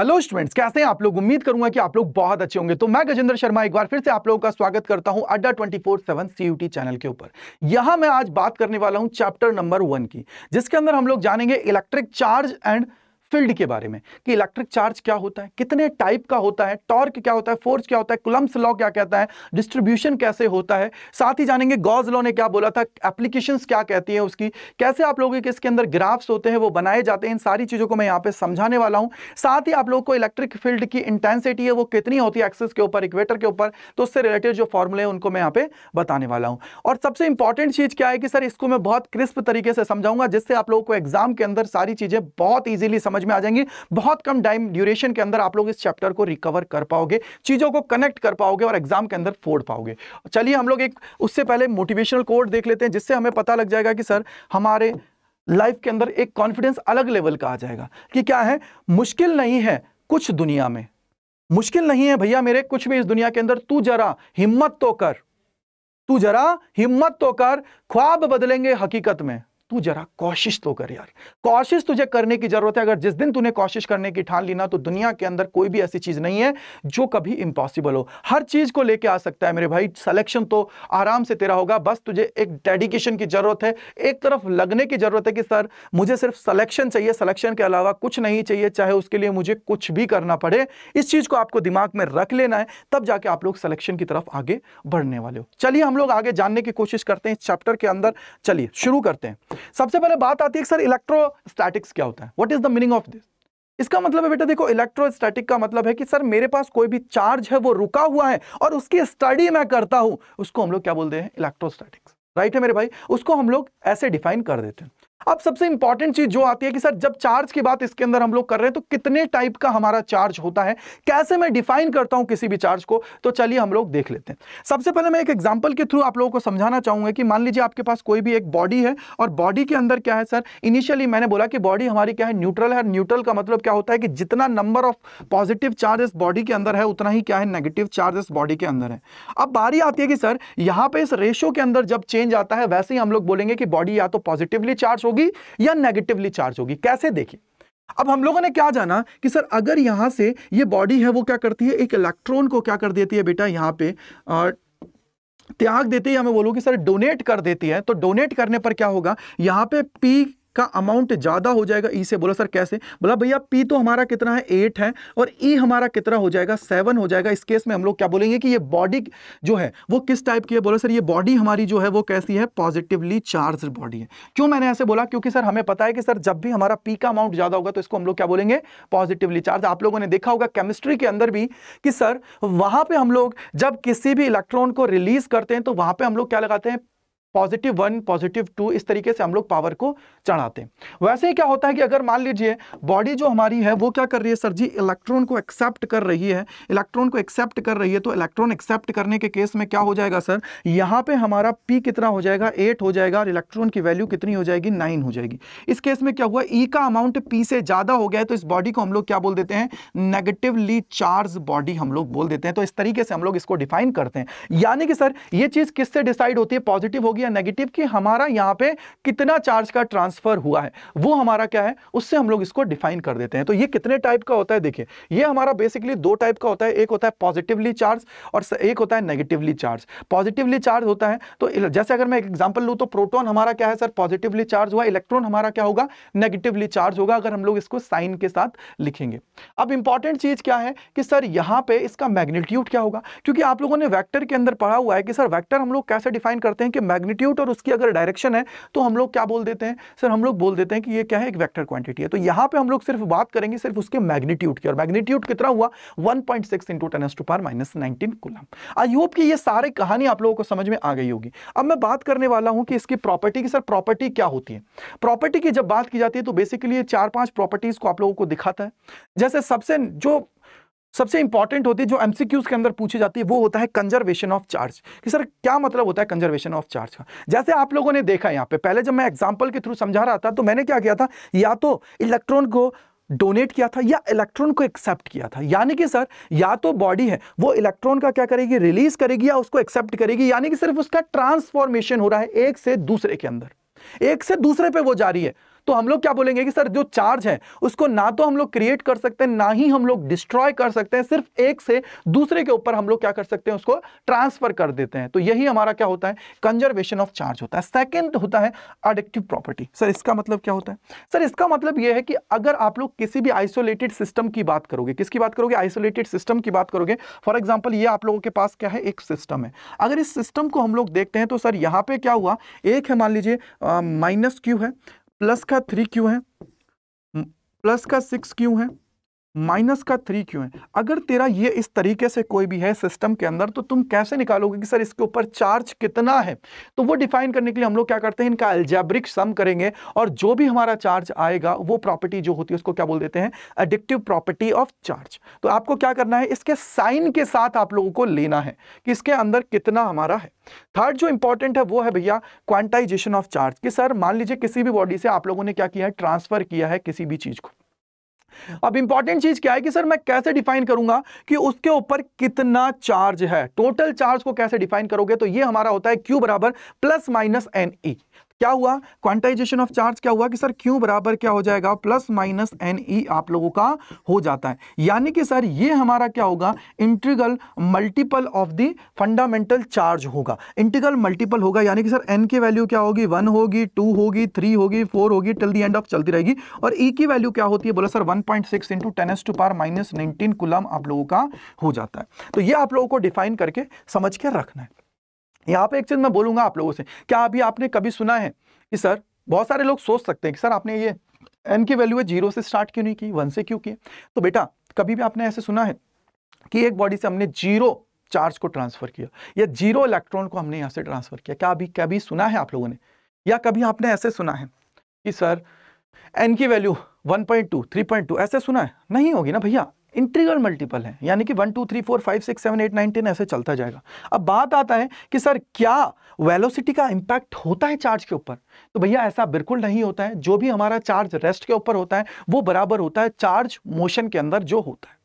hello students कैसे हैं आप लोग उम्मीद करूंगा कि आप लोग बहुत अच्छे होंगे तो मैं गजेंद्र शर्मा एक बार फिर से आप लोगों का स्वागत करता हूं अड्डा 24/7 सीयूटी चैनल के ऊपर यहां मैं आज बात करने वाला हूं चैप्टर नंबर वन की जिसके अंदर हम लोग जानेंगे इलेक्ट्रिक चार्ज एंड फील्ड के बारे में कि इलेक्ट्रिक चार्ज क्या होता है कितने टाइप का होता है टॉर्क क्या होता है फोर्स क्या होता है कुलम्स लॉ क्या कहता है डिस्ट्रीब्यूशन कैसे होता है साथ ही जानेंगे गॉज लॉ ने क्या बोला था एप्लीकेशन क्या कहती है उसकी कैसे आप लोगों के इसके अंदर ग्राफ्स होते हैं वो बनाए जाते हैं इन सारी चीज़ों को मैं यहाँ पे समझाने वाला हूँ साथ ही आप लोग को इलेक्ट्रिक फील्ड की इंटेंसिटी है वो कितनी होती है एक्सेस के ऊपर इक्वेटर के ऊपर तो उससे रिलेटेड जो फॉर्मूले हैं उनको मैं यहाँ पे बताने वाला हूँ और सबसे इंपॉर्टेंट चीज़ क्या है कि सर इसको मैं बहुत क्रिस्प तरीके से समझाऊंगा जिससे आप लोगों को एग्जाम के अंदर सारी चीज़ें बहुत ईजिली समझ समझ में आ जाएंगी बहुत कम टाइम ड्यूरेशन के अंदर आप लोग इस चैप्टर को रिकवर कर पाओगे चीज़ों को कनेक्ट कर पाओगे और एग्जाम के अंदर फोड़ पाओगे चलिए हम लोग एक उससे पहले मोटिवेशनल कोड देख लेते हैं जिससे हमें पता लग जाएगा कि सर हमारे लाइफ के अंदर एक कॉन्फिडेंस अलग लेवल का आ जाएगा कि क्या है मुश्किल नहीं है कुछ दुनिया में मुश्किल नहीं है भैया मेरे कुछ भी इस दुनिया के अंदर तू जरा हिम्मत तो कर तू जरा हिम्मत तो कर ख्वाब बदलेंगे हकीकत में तू जरा कोशिश तो कर यार कोशिश तुझे करने की जरूरत है अगर जिस दिन तूने कोशिश करने की ठान ली ना तो दुनिया के अंदर कोई भी ऐसी चीज नहीं है जो कभी इंपॉसिबल हो हर चीज को लेके आ सकता है मेरे भाई सिलेक्शन तो आराम से तेरा होगा बस तुझे एक डेडिकेशन की जरूरत है एक तरफ लगने की जरूरत है कि सर मुझे सिर्फ सलेक्शन चाहिए सलेक्शन के अलावा कुछ नहीं चाहिए चाहे उसके लिए मुझे कुछ भी करना पड़े इस चीज को आपको दिमाग में रख लेना है तब जाके आप लोग सिलेक्शन की तरफ आगे बढ़ने वाले हो चलिए हम लोग आगे जानने की कोशिश करते हैं इस चैप्टर के अंदर चलिए शुरू करते हैं सबसे पहले बात आती है सर इलेक्ट्रोस्टैटिक्स क्या होता है what is the meaning of this इसका मतलब है बेटा देखो इलेक्ट्रोस्टैटिक का मतलब है कि सर मेरे पास कोई भी चार्ज है वो रुका हुआ है और उसकी स्टडी मैं करता हूं उसको हम लोग क्या बोलते हैं इलेक्ट्रोस्टैटिक्स राइट है मेरे भाई उसको हम लोग ऐसे डिफाइन कर देते हैं अब सबसे इंपॉर्टेंट चीज जो आती है कि सर जब चार्ज की बात इसके अंदर हम लोग कर रहे हैं तो कितने टाइप का हमारा चार्ज होता है कैसे मैं डिफाइन करता हूं किसी भी चार्ज को तो चलिए हम लोग देख लेते हैं सबसे पहले मैं एक एग्जाम्पल के थ्रू आप लोगों को समझाना चाहूंगा कि मान लीजिए आपके पास कोई भी एक बॉडी है और बॉडी के अंदर क्या है सर इनिशियली मैंने बोला कि बॉडी हमारी क्या है न्यूट्रल है न्यूट्रल का मतलब क्या होता है कि जितना number of positive charges body के अंदर है उतना ही क्या है नेगेटिव चार्जेस बॉडी के अंदर है अब बारी आती है कि सर यहां पर इस रेशो के अंदर जब चेंज आता है वैसे ही हम लोग बोलेंगे कि बॉडी या तो पॉजिटिवली चार्ज होगी या नेगेटिवली चार्ज होगी कैसे देखिए अब हम लोगों ने क्या जाना कि सर अगर यहां से ये बॉडी है वो क्या करती है एक इलेक्ट्रॉन को क्या कर देती है बेटा यहां पे आ, त्याग देती है मैं बोलूं कि सर डोनेट कर देती है तो डोनेट करने पर क्या होगा यहां पे पी का अमाउंट ज़्यादा हो जाएगा ई e से बोला सर कैसे बोला भैया पी तो हमारा कितना है एट है और ई e हमारा कितना हो जाएगा सेवन हो जाएगा इस केस में हम लोग क्या बोलेंगे कि ये बॉडी जो है वो किस टाइप की है बोला सर ये बॉडी हमारी जो है वो कैसी है पॉजिटिवली चार्ज बॉडी है क्यों मैंने ऐसे बोला क्योंकि सर हमें पता है कि सर जब भी हमारा पी का अमाउंट ज़्यादा होगा तो इसको हम लोग क्या बोलेंगे पॉजिटिवली चार्ज आप लोगों ने देखा होगा केमिस्ट्री के अंदर भी कि सर वहाँ पर हम लोग जब किसी भी इलेक्ट्रॉन को रिलीज करते हैं तो वहाँ पर हम लोग क्या लगाते हैं पॉजिटिव वन पॉजिटिव टू इस तरीके से हम लोग पावर को चढ़ाते हैं वैसे ही क्या होता है कि अगर मान लीजिए बॉडी जो हमारी है वो क्या कर रही है सर जी इलेक्ट्रॉन को एक्सेप्ट कर रही है इलेक्ट्रॉन को एक्सेप्ट कर रही है तो इलेक्ट्रॉन एक्सेप्ट करने के केस में क्या हो जाएगा सर यहाँ पे हमारा पी कितना हो जाएगा एट हो जाएगा और इलेक्ट्रॉन की वैल्यू कितनी हो जाएगी नाइन हो जाएगी इस केस में क्या हुआ ई e का अमाउंट पी से ज़्यादा हो गया है तो इस बॉडी को हम लोग क्या बोल देते हैं नेगेटिवली चार्ज बॉडी हम लोग बोल देते हैं तो इस तरीके से हम लोग इसको डिफाइन करते हैं यानी कि सर ये चीज़ किससे डिसाइड होती है पॉजिटिव होगी गया नेगेटिव कि हमारा यहाँ पे कितना चार्ज का ट्रांसफर हुआ है वो हमारा क्या है उससे हम लोग इसको डिफाइन कर देते हैं तो ये कितने टाइप का होता है देखिए ये हमारा बेसिकली दो टाइप का होता है एक होता है पॉजिटिवली चार्ज और एक होता है नेगेटिवली चार्ज पॉजिटिवली चार्ज होता है तो जैसे अगर मैं एक एग्जाम्पल लूँ तो प्रोटोन हमारा क्या है सर पॉजिटिवली चार्ज हुआ इलेक्ट्रॉन हमारा क्या होगा नेगेटिवली चार्ज होगा अगर हम लोग इसको साइन के साथ लिखेंगे अब इंपॉर्टेंट चीज़ क्या है कि सर यहाँ पे इसका मैग्नीट्यूड क्या होगा क्योंकि आप लोगों ने वैक्टर के अंदर पढ़ा हुआ है कि सर वैक्टर हम लोग कैसे डिफाइन करते हैं कि मैग्नीट मैग्नीट्यूड और उसकी अगर डायरेक्शन है तो हम लोग क्या बोल देते हैं सर हम लोग बोल देते हैं कि ये क्या है एक वेक्टर क्वांटिटी है तो यहाँ पे हम लोग सिर्फ बात करेंगे सिर्फ उसके मैग्नीट्यूड की और मैग्नीट्यूड कितना हुआ one point six into ten to power minus nineteen coulomb I hope कि ये सारी कहानी आप लोगों को समझ में आ गई होगी अब मैं बात करने वाला हूँ कि इसकी प्रॉपर्टी की सर प्रॉपर्टी क्या होती है प्रॉपर्टी की जब बात की जाती है तो बेसिकली ये चार पांच प्रॉपर्टीज को आप लोगों को दिखाता है जैसे सबसे जो सबसे इंपॉर्टेंट होती है जो एमसीक्यूज के अंदर पूछी जाती है वो होता है कंजर्वेशन ऑफ चार्ज कि सर क्या मतलब होता है कंजर्वेशन ऑफ चार्ज का जैसे आप लोगों ने देखा यहाँ पे पहले जब मैं एग्जांपल के थ्रू समझा रहा था तो मैंने क्या किया था या तो इलेक्ट्रॉन को डोनेट किया था या इलेक्ट्रॉन को एक्सेप्ट किया था यानी कि सर या तो बॉडी है वो इलेक्ट्रॉन का क्या करेगी रिलीज करेगी या उसको एक्सेप्ट करेगी यानी कि सिर्फ उसका ट्रांसफॉर्मेशन हो रहा है एक से दूसरे के अंदर एक से दूसरे पे वो जा रही है तो हम लोग क्या बोलेंगे कि सर जो चार्ज है उसको ना तो हम लोग क्रिएट कर सकते हैं ना ही हम लोग डिस्ट्रॉय कर सकते हैं सिर्फ एक से दूसरे के ऊपर हम लोग क्या कर सकते हैं उसको ट्रांसफर कर देते हैं तो यही हमारा क्या होता है कंजर्वेशन ऑफ चार्ज होता है सेकेंड होता है अडिक्टिव प्रॉपर्टी सर इसका मतलब क्या होता है सर इसका मतलब यह है कि अगर आप लोग किसी भी आइसोलेटेड सिस्टम की बात करोगे किसकी बात करोगे आइसोलेटेड सिस्टम की बात करोगे फॉर एग्जाम्पल ये आप लोगों के पास क्या है एक सिस्टम है अगर इस सिस्टम को हम लोग देखते हैं तो सर यहाँ पे क्या हुआ एक है मान लीजिए माइनस क्यू है प्लस का थ्री क्यू है प्लस का सिक्स क्यू है माइनस का थ्री क्यों है अगर तेरा ये इस तरीके से कोई भी है सिस्टम के अंदर तो तुम कैसे निकालोगे कि सर इसके ऊपर चार्ज कितना है तो वो डिफाइन करने के लिए हम लोग क्या करते हैं इनका एल्जैब्रिक सम करेंगे और जो भी हमारा चार्ज आएगा वो प्रॉपर्टी जो होती है उसको क्या बोल देते हैं एडिक्टिव प्रॉपर्टी ऑफ चार्ज तो आपको क्या करना है इसके साइन के साथ आप लोगों को लेना है कि इसके अंदर कितना हमारा है थर्ड जो इंपॉर्टेंट है वो है भैया क्वांटाइजेशन ऑफ चार्ज कि सर मान लीजिए किसी भी बॉडी से आप लोगों ने क्या किया है ट्रांसफर किया है किसी भी चीज़ को अब इंपॉर्टेंट चीज क्या है कि सर मैं कैसे डिफाइन करूंगा कि उसके ऊपर कितना चार्ज है टोटल चार्ज को कैसे डिफाइन करोगे तो ये हमारा होता है क्यू बराबर प्लस माइनस एन ई क्या हुआ क्वांटाइजेशन ऑफ चार्ज क्या हुआ कि सर क्यू बराबर क्या हो जाएगा प्लस माइनस एन ई आप लोगों का हो जाता है यानी कि सर ये हमारा क्या होगा integral multiple of the fundamental charge होगा इंटीग्रल मल्टीपल होगा यानी कि सर एन की वैल्यू क्या होगी वन होगी टू होगी थ्री होगी फोर होगी टिल दी एंड ऑफ चलती रहेगी और ई e की वैल्यू क्या होती है बोला sir one point six into ten एस to power minus nineteen coulomb आप लोगों का हो जाता है तो ये आप लोगों को डिफाइन करके समझ के रखना है यहाँ पे एक चीज़ मैं बोलूंगा आप लोगों से क्या अभी आपने कभी सुना है कि सर बहुत सारे लोग सोच सकते हैं कि सर आपने ये एन की वैल्यू है जीरो से स्टार्ट क्यों नहीं की वन से क्यों किए तो बेटा कभी भी आपने ऐसे सुना है कि एक बॉडी से हमने जीरो चार्ज को ट्रांसफर किया या जीरो इलेक्ट्रॉन को हमने यहाँ से ट्रांसफर किया क्या अभी कभी सुना है आप लोगों ने या कभी आपने ऐसे सुना है कि सर एन की वैल्यू 1.2, 3.2 ऐसे सुना है नहीं होगी ना भैया इंट्रीगल मल्टीपल है यानी कि one two three four five six seven eight nine ten ऐसे चलता जाएगा अब बात आता है कि सर क्या वेलोसिटी का इम्पैक्ट होता है चार्ज के ऊपर तो भैया ऐसा बिल्कुल नहीं होता है जो भी हमारा चार्ज रेस्ट के ऊपर होता है वो बराबर होता है चार्ज मोशन के अंदर जो होता है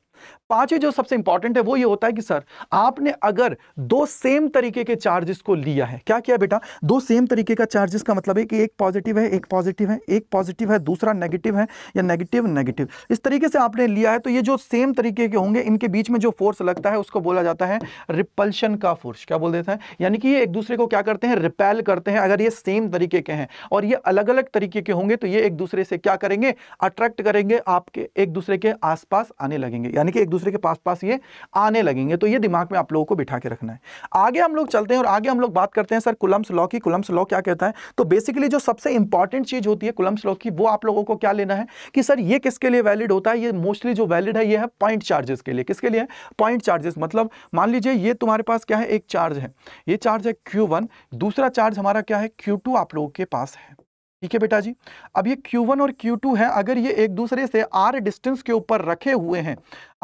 पांचवे जो सबसे इंपॉर्टेंट है वो ये होता है कि सर आपने अगर दो सेम तरीके के चार्जेस को लिया है क्या किया बेटा दो सेम तरीके का चार्जेस का मतलब है कि एक पॉजिटिव है एक पॉजिटिव है एक पॉजिटिव है दूसरा नेगेटिव है या नेगेटिव नेगेटिव इस तरीके से आपने लिया है तो ये जो सेम तरीके के होंगे इनके बीच में जो फोर्स लगता है उसको बोला जाता है रिपल्शन का फोर्स क्या बोल देता है यानी कि ये एक दूसरे को क्या करते हैं रिपेल करते हैं अगर ये सेम तरीके के हैं और ये अलग अलग तरीके के होंगे तो ये एक दूसरे से क्या करेंगे अट्रैक्ट करेंगे आपके एक दूसरे के आसपास आने लगेंगे यानी देखिए एक दूसरे के पास पास ये आने लगेंगे तो ये दिमाग में आप लोगों को बिठा के रखना है आगे हम लोग चलते हैं और आगे हम लोग बात करते हैं सर कुलम्स लॉ की कुलम्स लॉ क्या कहता है तो बेसिकली जो सबसे इंपॉर्टेंट चीज़ होती है कुलम्स लॉ की वो आप लोगों को क्या लेना है कि सर ये किसके लिए वैलिड होता है ये मोस्टली जो वैलिड है ये है पॉइंट चार्जेस के लिए किसके लिए पॉइंट चार्जेस मतलब मान लीजिए ये तुम्हारे पास क्या है एक चार्ज है ये चार्ज है क्यू वन दूसरा चार्ज हमारा क्या है क्यू टू आप लोगों के पास है ठीक है बेटा जी अब ये Q1 और Q2 है अगर ये एक दूसरे से R डिस्टेंस के ऊपर रखे हुए हैं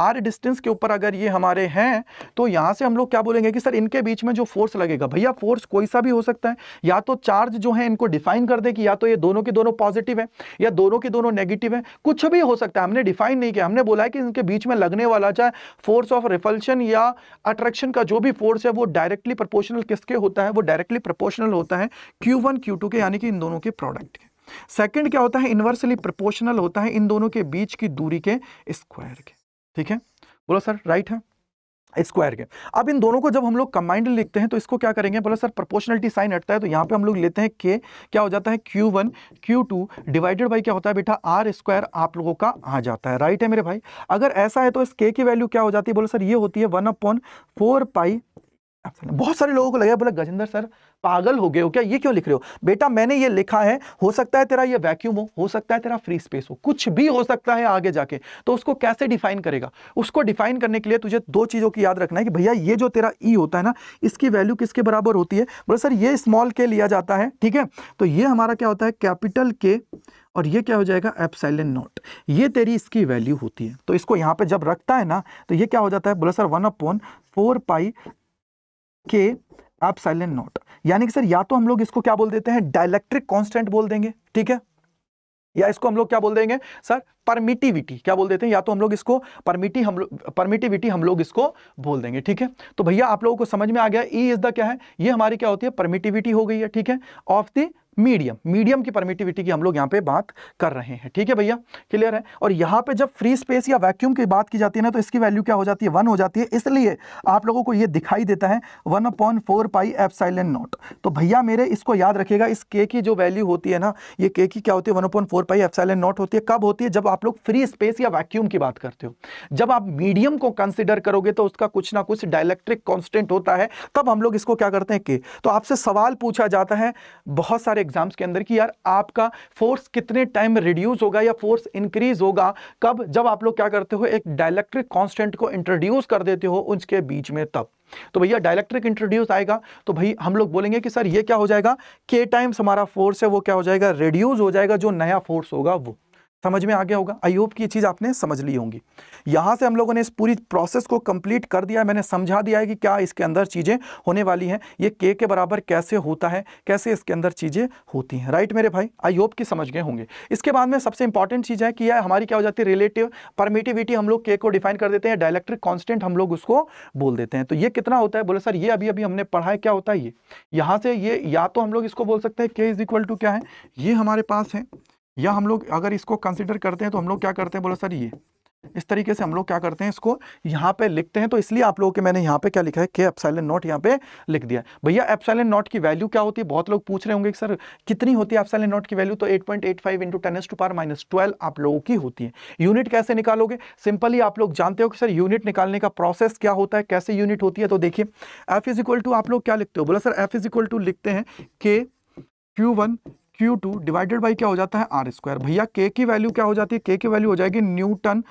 आर डिस्टेंस के ऊपर अगर ये हमारे हैं तो यहाँ से हम लोग क्या बोलेंगे कि सर इनके बीच में जो फोर्स लगेगा भैया फोर्स कोई सा भी हो सकता है या तो चार्ज जो है इनको डिफाइन कर दे कि या तो ये दोनों के दोनों पॉजिटिव है या दोनों के दोनों नेगेटिव है कुछ भी हो सकता है हमने डिफाइन नहीं किया हमने बोला है कि इनके बीच में लगने वाला चाहे फोर्स ऑफ रिफल्शन या अट्रैक्शन का जो भी फोर्स है वो डायरेक्टली प्रपोर्शनल किसके होता है वो डायरेक्टली प्रपोर्शनल होता है क्यू वन क्यू टू के यानी कि इन दोनों के प्रोडक्ट के सेकंड क्या होता है इन्वर्सली प्रोपोर्शनल होता है इन दोनों के बीच की दूरी के स्क्वायर के ठीक है बोलो सर राइट है स्क्वायर के अब इन दोनों को जब हम लोग कंबाइंड लिखते हैं तो इसको क्या करेंगे बोला सर प्रोपोर्शनलिटी साइन हटता है तो यहाँ पे हम लोग लेते हैं के क्या हो जाता है Q one Q two divided by क्या होता है बेटा आर स्क्वायर आप लोगों का आ जाता है राइट है मेरे भाई अगर ऐसा है तो इस के की वैल्यू क्या हो जाती है बोला सर ये होती है वन अपॉन फोर पाई बहुत सारे लोगों को लगे बोला गजेंद्र सर पागल हो गए हो क्या ये क्यों लिख रहे हो बेटा मैंने ये लिखा है हो सकता है तेरा ये वैक्यूम हो हो सकता है तेरा फ्री स्पेस हो कुछ भी हो सकता है आगे जाके तो उसको कैसे डिफाइन करेगा उसको डिफाइन करने के लिए तुझे दो चीज़ों की याद रखना है कि भैया ये जो तेरा ई e होता है ना इसकी वैल्यू किसके बराबर होती है बोले सर ये स्मॉल के लिया जाता है ठीक है तो ये हमारा क्या होता है कैपिटल के और ये क्या हो जाएगा एप्साइलन नॉट ये तेरी इसकी वैल्यू होती है तो इसको यहाँ पे जब रखता है ना तो ये क्या हो जाता है बोला sir one upon four pi के आप साइलेंट नॉट यानी कि सर या तो हम लोग इसको क्या बोल देते हैं डायलेक्ट्रिक कॉन्स्टेंट बोल देंगे ठीक है या इसको हम लोग क्या बोल देंगे सर परमिटिविटी क्या बोल देते हैं या तो हम लोग इसको परमिटी हम लोग परमिटिविटी हम लोग इसको बोल देंगे ठीक है तो भैया आप लोगों को समझ में आ गया ई इज द क्या है ये हमारी क्या होती है परमिटिविटी हो गई है ठीक है ऑफ दी मीडियम मीडियम की परमिटिविटी की हम लोग यहाँ पे बात कर रहे हैं ठीक है भैया क्लियर है और यहाँ पे जब फ्री स्पेस या वैक्यूम की बात की जाती है ना तो इसकी वैल्यू क्या हो जाती है वन हो जाती है इसलिए आप लोगों को ये दिखाई देता है one upon four pi epsilon naught तो भैया मेरे इसको याद रखेगा इस के की जो वैल्यू होती है ना ये के की क्या होती है one upon four pi epsilon naught होती है कब होती है जब आप लोग फ्री स्पेस या वैक्यूम की बात करते हो जब आप मीडियम को कंसिडर करोगे तो उसका कुछ ना कुछ डायलेक्ट्रिक कॉन्स्टेंट होता है तब हम लोग इसको क्या करते हैं के तो आपसे सवाल पूछा जाता है बहुत सारे एग्जाम्स के अंदर कि यार आपका फोर्स कितने टाइम रिड्यूस होगा या फोर्स इंक्रीज होगा कब जब आप लोग क्या करते हो एक डायलैक्ट्रिक कॉन्स्टेंट को इंट्रोड्यूस कर देते हो उसके बीच में तब तो भैया डायलैक्ट्रिक इंट्रोड्यूस आएगा तो भाई हम लोग बोलेंगे कि सर ये क्या हो जाएगा के टाइम्स हमारा फोर्स है वो क्या हो जाएगा रिड्यूज हो जाएगा जो नया फोर्स होगा वो समझ में आ गया होगा आई होप की ये चीज़ आपने समझ ली होंगी यहाँ से हम लोगों ने इस पूरी प्रोसेस को कंप्लीट कर दिया मैंने समझा दिया है कि क्या इसके अंदर चीज़ें होने वाली हैं ये के के बराबर कैसे होता है कैसे इसके अंदर चीज़ें होती हैं राइट मेरे भाई आई होप कि समझ गए होंगे इसके बाद में सबसे इंपॉर्टेंट चीज़ है कि यह हमारी क्या हो जाती है रिलेटिव परमिटिविटी हम लोग के को डिफाइन कर देते हैं डायलेक्ट्रिक कॉन्स्टेंट हम लोग उसको बोल देते हैं तो ये कितना होता है बोले सर ये अभी अभी हमने पढ़ा है क्या होता है ये यहाँ से ये या तो हम लोग इसको बोल सकते हैं के इज इक्वल टू क्या है ये हमारे पास है या हम लोग अगर इसको कंसिडर करते हैं तो हम लोग क्या करते हैं बोला सर ये इस तरीके से हम लोग क्या करते हैं इसको यहाँ पे लिखते हैं तो इसलिए आप लोगों के मैंने यहाँ पे क्या लिखा है के एप्साइलन नॉट यहाँ पे लिख दिया भैया एप्साइलन नॉट की वैल्यू क्या होती है बहुत लोग पूछ रहे होंगे कि सर कितनी होती है एप्साइलन नॉट की वैल्यू तो 8.85 point eight five into ten to power minus twelve आप लोगों की होती है यूनिट कैसे निकालोगे सिंपली आप लोग जानते हो कि सर यूनिट निकालने का प्रोसेस क्या होता है कैसे यूनिट होती है तो देखिए एफ आप लोग क्या लिखते हो बोला सर एफ लिखते हैं K Q one Q two divided by क्या हो जाता है आर स्क्वायर भैया के की वैल्यू क्या हो जाती है के की वैल्यू हो जाएगी newton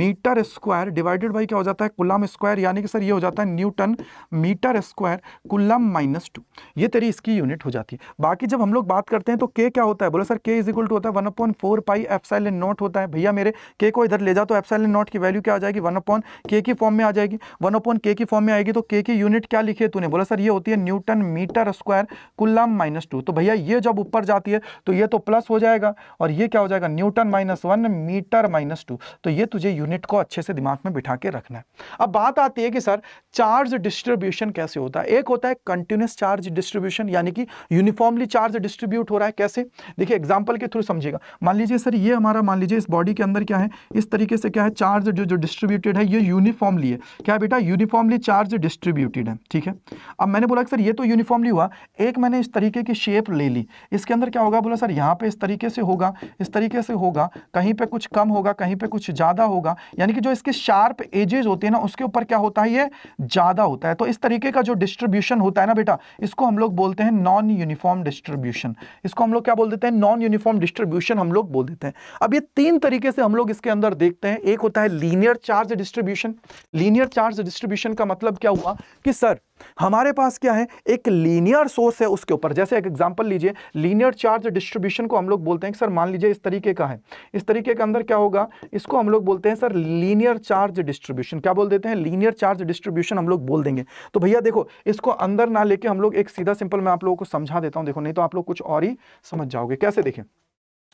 metre square divided by क्या हो जाता है कुल्लम स्क्वायर यानी कि सर ये हो जाता है newton metre square coulomb minus two ये तेरी इसकी यूनिट हो जाती है बाकी जब हम लोग बात करते हैं तो के क्या होता है बोलो सर के इज इक्वल टू होता है one upon four pi epsilon naught होता है भैया मेरे के को इधर ले जाओ तो एफसाइल नॉट की वैल्यू क्या आ जाएगी वन अपॉइंट के की फॉर्म में आ जाएगी वन अपॉइंट के की फॉर्म में आएगी तो के की यूनिट क्या लिखी है तूने बोला सर ये होती है newton metre square coulomb minus two तो भैया ये जब ऊपर जाती है है तो ये तो प्लस हो जाएगा और ये क्या हो जाएगा newton minus one metre minus two तो ये तुझे यूनिट को अच्छे से दिमाग में बिठा के रखना है अब बात आती है कि सर चार्ज डिस्ट्रीब्यूशन कैसे होता है एक होता है कंटिन्यूस चार्ज डिस्ट्रीब्यूशन यानी कि यूनिफॉर्मली चार्ज डिस्ट्रीब्यूट हो रहा है कैसे देखिए एग्जाम्पल के थ्रू समझिएगा मान लीजिए सर ये हमारा मान लीजिए इस बॉडी के अंदर क्या है इस तरीके से क्या है चार्ज जो जो डिस्ट्रीब्यूटेड है ये यूनिफॉर्मली है क्या बेटा यूनिफॉर्मली चार्ज डिस्ट्रीब्यूटेड है ठीक है अब मैंने बोला कि सर ये तो यूनिफॉर्मली हुआ एक मैंने इस तरीके की शेप ले ली इसके अंदर क्या होगा बोला सर यहाँ पे इस तरीके से होगा इस तरीके से होगा कहीं पे कुछ कम होगा कहीं पे कुछ ज़्यादा होगा यानी कि जो इसके शार्प एजेज होते हैं ना उसके ऊपर क्या होता है ये ज़्यादा होता है तो इस तरीके का जो डिस्ट्रीब्यूशन होता है ना बेटा इसको हम लोग बोलते हैं नॉन यूनिफॉर्म डिस्ट्रीब्यूशन इसको हम लोग क्या बोल देते हैं नॉन यूनिफॉर्म डिस्ट्रीब्यूशन हम लोग बोल देते हैं अब ये तीन तरीके से हम लोग इसके अंदर देखते हैं एक होता है linear charge distribution linear charge distribution का मतलब क्या हुआ कि सर हमारे पास क्या है एक लीनियर सोर्स है उसके ऊपर जैसे एक एग्जांपल लीजिए लीनियर चार्ज डिस्ट्रीब्यूशन को हम लोग बोलते हैं सर मान लीजिए इस तरीके का है इस तरीके के अंदर क्या होगा इसको हम लोग बोलते हैं सर लीनियर चार्ज डिस्ट्रीब्यूशन क्या बोल देते हैं लीनियर चार्ज डिस्ट्रीब्यूशन हम लोग बोल देंगे तो भैया देखो इसको अंदर ना लेके हम लोग एक सीधा सिंपल मैं आप लोगों को समझा देता हूँ देखो नहीं तो आप लोग कुछ और ही समझ जाओगे कैसे देखें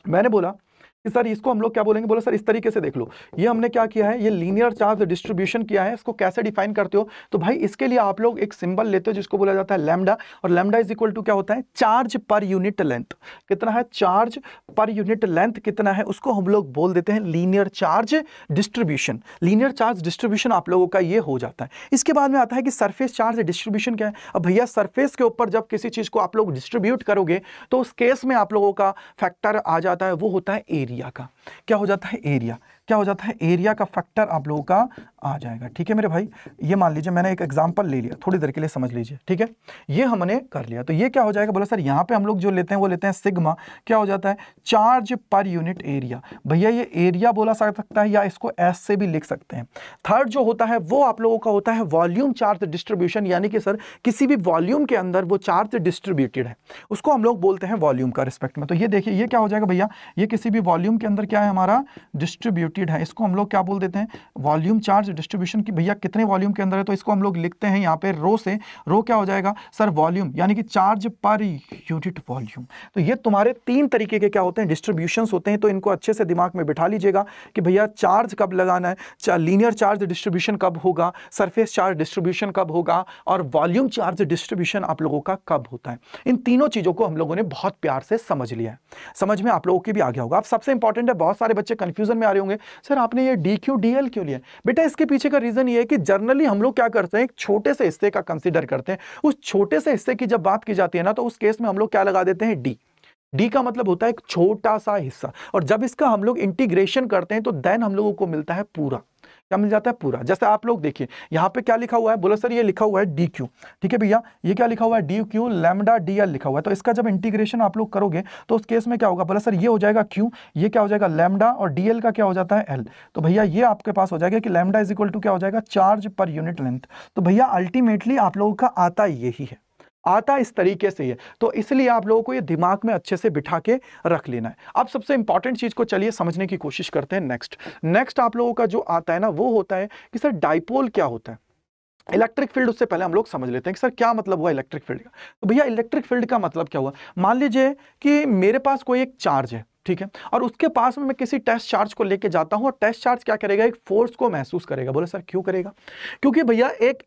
मैंने बोला कि सर इसको हम लोग क्या बोलेंगे बोले सर इस तरीके से देख लो ये हमने क्या किया है ये लीनियर चार्ज डिस्ट्रीब्यूशन किया है इसको कैसे डिफाइन करते हो तो भाई इसके लिए आप लोग एक सिंबल लेते हो जिसको बोला जाता है लैमडा और लैमडा इज इक्वल टू क्या होता है चार्ज पर यूनिट लेंथ कितना है चार्ज पर यूनिट लेंथ कितना है उसको हम लोग बोल देते हैं linear charge distribution linear charge distribution आप लोगों का ये हो जाता है इसके बाद में आता है कि सरफेस चार्ज डिस्ट्रीब्यूशन क्या है अब भैया सरफेस के ऊपर जब किसी चीज़ को आप लोग डिस्ट्रीब्यूट करोगे तो उस केस में आप लोगों का फैक्टर आ जाता है वो होता है एरिया एरिया का क्या हो जाता है एरिया क्या हो जाता है एरिया का फैक्टर आप लोगों का आ जाएगा ठीक है मेरे भाई ये मान लीजिए मैंने एक एग्जाम्पल ले लिया थोड़ी देर के लिए समझ लीजिए ठीक है ये हमने कर लिया तो ये क्या हो जाएगा बोला सर यहाँ पे हम लोग जो लेते हैं वो लेते हैं सिग्मा क्या हो जाता है चार्ज पर यूनिट एरिया भैया ये एरिया बोला सकता है या इसको एस से भी लिख सकते हैं थर्ड जो होता है वो आप लोगों का होता है वॉल्यूम चार्ज डिस्ट्रीब्यूशन यानी कि सर किसी भी वॉल्यूम के अंदर वो चार्ज डिस्ट्रीब्यूटेड है उसको हम लोग बोलते हैं वॉल्यूम का रिस्पेक्ट में तो ये देखिए ये क्या हो जाएगा भैया ये किसी भी वॉल्यूम के अंदर क्या है हमारा डिस्ट्रीब्यूटेड रिलेटेड है इसको हम लोग क्या बोल देते हैं वॉल्यूम चार्ज डिस्ट्रीब्यूशन की भैया कितने वॉल्यूम के अंदर है तो इसको हम लोग लिखते हैं यहाँ पे रो से रो क्या हो जाएगा सर वॉल्यूम यानी कि चार्ज पर यूनिट वॉल्यूम तो ये तुम्हारे तीन तरीके के क्या होते हैं डिस्ट्रीब्यूशन होते हैं तो इनको अच्छे से दिमाग में बिठा लीजिएगा कि भैया चार्ज कब लगाना है लीनियर चार्ज डिस्ट्रीब्यूशन कब होगा सरफेस चार्ज डिस्ट्रीब्यूशन कब होगा और वॉल्यूम चार्ज डिस्ट्रीब्यूशन आप लोगों का कब होता है इन तीनों चीज़ों को हम लोगों ने बहुत प्यार से समझ लिया है समझ में आप लोगों के भी आ गया होगा अब सबसे इंपॉर्टेंट है बहुत सारे बच्चे कंफ्यूजन में आ रहे होंगे सर आपने ये डी क्यू डी एल क्यों लिया बेटा इसके पीछे का रीज़न ये है कि जर्नली हम लोग क्या करते हैं एक छोटे से हिस्से का कंसिडर करते हैं उस छोटे से हिस्से की जब बात की जाती है ना तो उस केस में हम लोग क्या लगा देते हैं डी डी का मतलब होता है एक छोटा सा हिस्सा और जब इसका हम लोग इंटीग्रेशन करते हैं तो देन हम लोगों को मिलता है पूरा क्या मिल जाता है पूरा जैसे आप लोग देखिए यहाँ पे क्या लिखा हुआ है बोला सर ये लिखा हुआ है डी क्यू ठीक है भैया ये क्या लिखा हुआ है D Q lambda D L लिखा हुआ है तो इसका जब इंटीग्रेशन आप लोग करोगे तो उस केस में क्या होगा बोला सर ये हो जाएगा क्यू ये क्या हो जाएगा लेमडा और डी का क्या हो जाता है एल तो भैया ये आपके पास हो जाएगा कि लेमडा इज इक्वल टू क्या हो जाएगा चार्ज पर यूनिट लेंथ तो भैया अल्टीमेटली आप लोगों का आता यही है आता इस तरीके से ही है तो इसलिए आप लोगों को ये दिमाग में अच्छे से बिठा के रख लेना है अब सबसे इंपॉर्टेंट चीज़ को चलिए समझने की कोशिश करते हैं नेक्स्ट नेक्स्ट आप लोगों का जो आता है ना वो होता है कि सर डाइपोल क्या होता है इलेक्ट्रिक फील्ड उससे पहले हम लोग समझ लेते हैं कि सर क्या मतलब हुआ इलेक्ट्रिक फील्ड का तो भैया इलेक्ट्रिक फील्ड का मतलब क्या हुआ मान लीजिए कि मेरे पास कोई एक चार्ज है ठीक है और उसके पास में मैं किसी टेस्ट चार्ज को लेके जाता हूँ और टेस्ट चार्ज क्या करेगा एक फोर्स को महसूस करेगा बोले सर क्यों करेगा क्योंकि भैया एक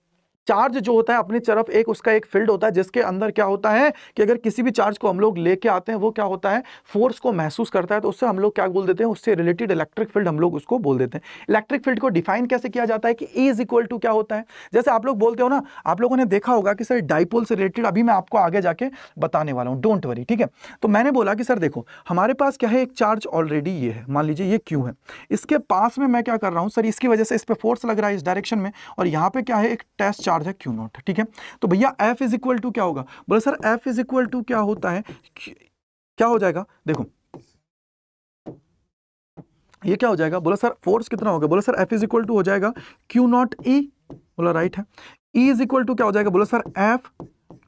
चार्ज जो होता है अपनी तरफ एक उसका एक फील्ड होता है जिसके अंदर क्या होता है कि अगर किसी भी चार्ज को हम लोग लेके आते हैं वो क्या होता है फोर्स को महसूस करता है तो उससे हम लोग क्या बोल देते हैं उससे रिलेटेड इलेक्ट्रिक फील्ड हम लोग उसको बोल देते हैं इलेक्ट्रिक फील्ड को डिफाइन कैसे किया जाता है कि ए इज इक्वल टू क्या होता है जैसे आप लोग बोलते हो ना आप लोगों ने देखा होगा कि सर डाइपोल से रिलेटेड अभी मैं आपको आगे जाके बताने वाला हूँ डोंट वरी ठीक है तो मैंने बोला कि सर देखो हमारे पास क्या है एक चार्ज ऑलरेडी ये है मान लीजिए ये क्यों है इसके पास में मैं क्या कर रहा हूँ सर इसकी वजह से इस पर फोर्स लग रहा है इस डायरेक्शन में और यहाँ पे क्या है एक टेस्ट चार्ज है क्यू नॉट ठीक है तो भैया एफ इज इक्वल टू क्या होगा बोला sir F is equal to क्या होता है क्या हो जाएगा देखो ये क्या हो जाएगा बोला सर फोर्स कितना होगा बोला sir F is equal to हो जाएगा क्यू नॉट ई बोला राइट है ई इज इक्वल टू क्या हो जाएगा बोला सर एफ